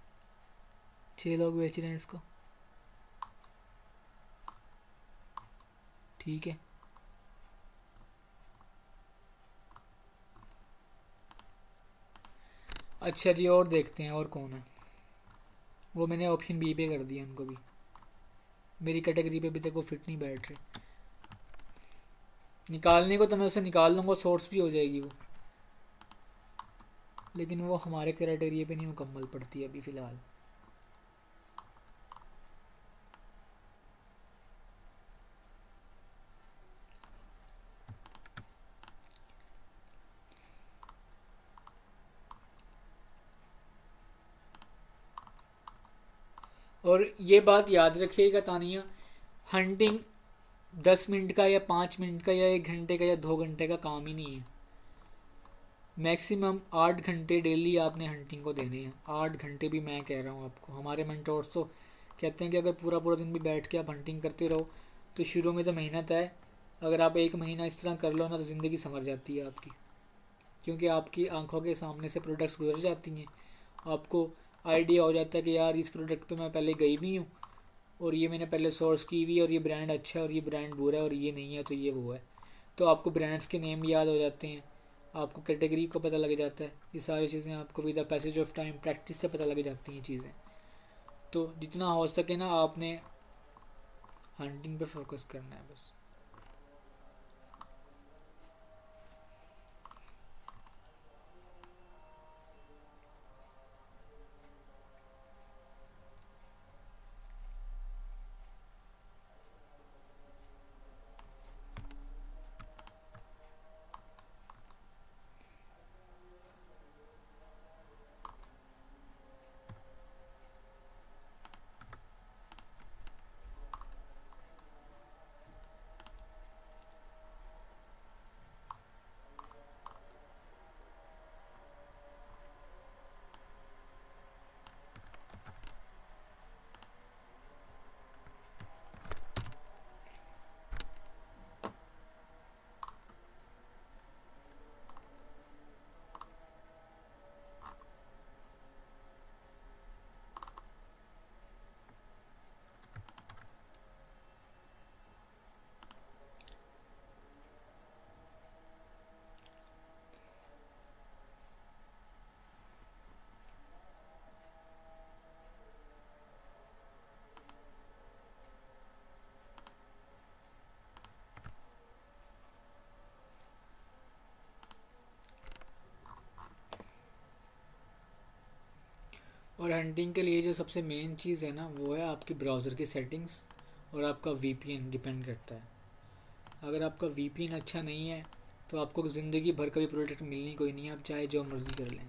छः लोग बेच रहे हैं इसको ठीक है अच्छा जी और देखते हैं और कौन है वो मैंने ऑप्शन बी पे कर दिया उनको भी मेरी कैटेगरी पे अभी तक वो फिट नहीं बैठ रहे निकालने को तो मैं उसे निकाल लूँगा सोर्स भी हो जाएगी वो लेकिन वो हमारे क्राइटेरिया पे नहीं मुकम्मल पड़ती है अभी फ़िलहाल और ये बात याद रखिएगा तानिया हंटिंग दस मिनट का या पाँच मिनट का या एक घंटे का या दो घंटे का काम ही नहीं है मैक्सिमम आठ घंटे डेली आपने हंटिंग को देने हैं आठ घंटे भी मैं कह रहा हूँ आपको हमारे मेंटोर्स तो कहते हैं कि अगर पूरा पूरा दिन भी बैठ के आप हंटिंग करते रहो तो शुरू में तो मेहनत है अगर आप एक महीना इस तरह कर लो ना तो ज़िंदगी संवर जाती है आपकी क्योंकि आपकी आंखों के सामने से प्रोडक्ट्स गुजर जाती हैं आपको आइडिया हो जाता है कि यार इस प्रोडक्ट पे मैं पहले गई भी हूँ और ये मैंने पहले सोर्स की हुई और ये ब्रांड अच्छा है और ये ब्रांड बुरा है और ये नहीं है तो ये वो है तो आपको ब्रांड्स के नेम याद हो जाते हैं आपको कैटेगरी को पता लग जाता है ये सारी चीज़ें आपको with the passage of time practice से पता लग जाती हैं चीज़ें तो जितना हो सके ना आपने हंटिंग पे फोकस करना है बस हंटिंग के लिए जो सबसे मेन चीज़ है ना वो है आपकी ब्राउज़र की सेटिंग्स और आपका वी डिपेंड करता है अगर आपका वी अच्छा नहीं है तो आपको ज़िंदगी भर का भी प्रोडक्ट मिलनी कोई नहीं है आप चाहे जो मर्ज़ी कर लें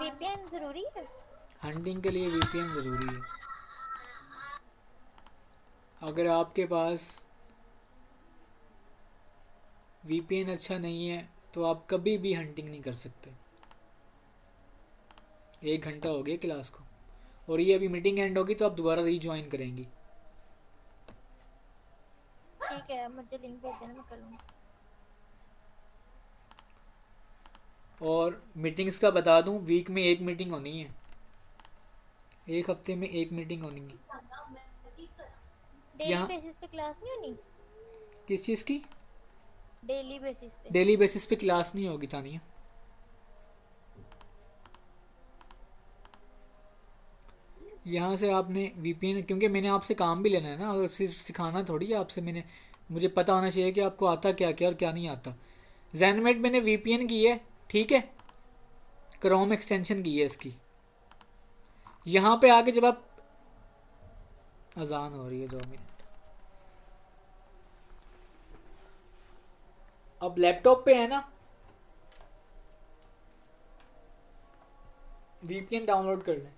वीपीएन जरूरी है हंटिंग के लिए वीपीएन जरूरी है अगर आपके पास वीपीएन अच्छा नहीं है तो आप कभी भी हंटिंग नहीं कर सकते एक घंटा हो गया क्लास को और ये अभी मीटिंग एंड होगी तो आप दोबारा रीज्वाइन करेंगी ठीक है मुझे लिंक भेज देना मैं कर लूंगी और मीटिंग्स का बता दूं वीक में एक मीटिंग होनी है एक हफ्ते में एक मीटिंग होनी है डेली हाँ, बेसिस पे क्लास नहीं होनी किस चीज़ की डेली बेसिस पे डेली बेसिस पे क्लास नहीं होगी तानिया यहाँ से आपने वीपीएन क्योंकि मैंने आपसे काम भी लेना है ना और सिर्फ सिखाना थोड़ी है आपसे मैंने मुझे पता होना चाहिए कि आपको आता क्या क्या और क्या नहीं आता जैनमेट मैंने वीपीएन की है ठीक है क्रोम एक्सटेंशन की है इसकी यहाँ पे आके जब आप अजान हो रही है दो मिनट अब लैपटॉप पे है ना वीपीएन डाउनलोड कर लें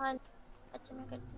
हाँ अच्छा मैं कर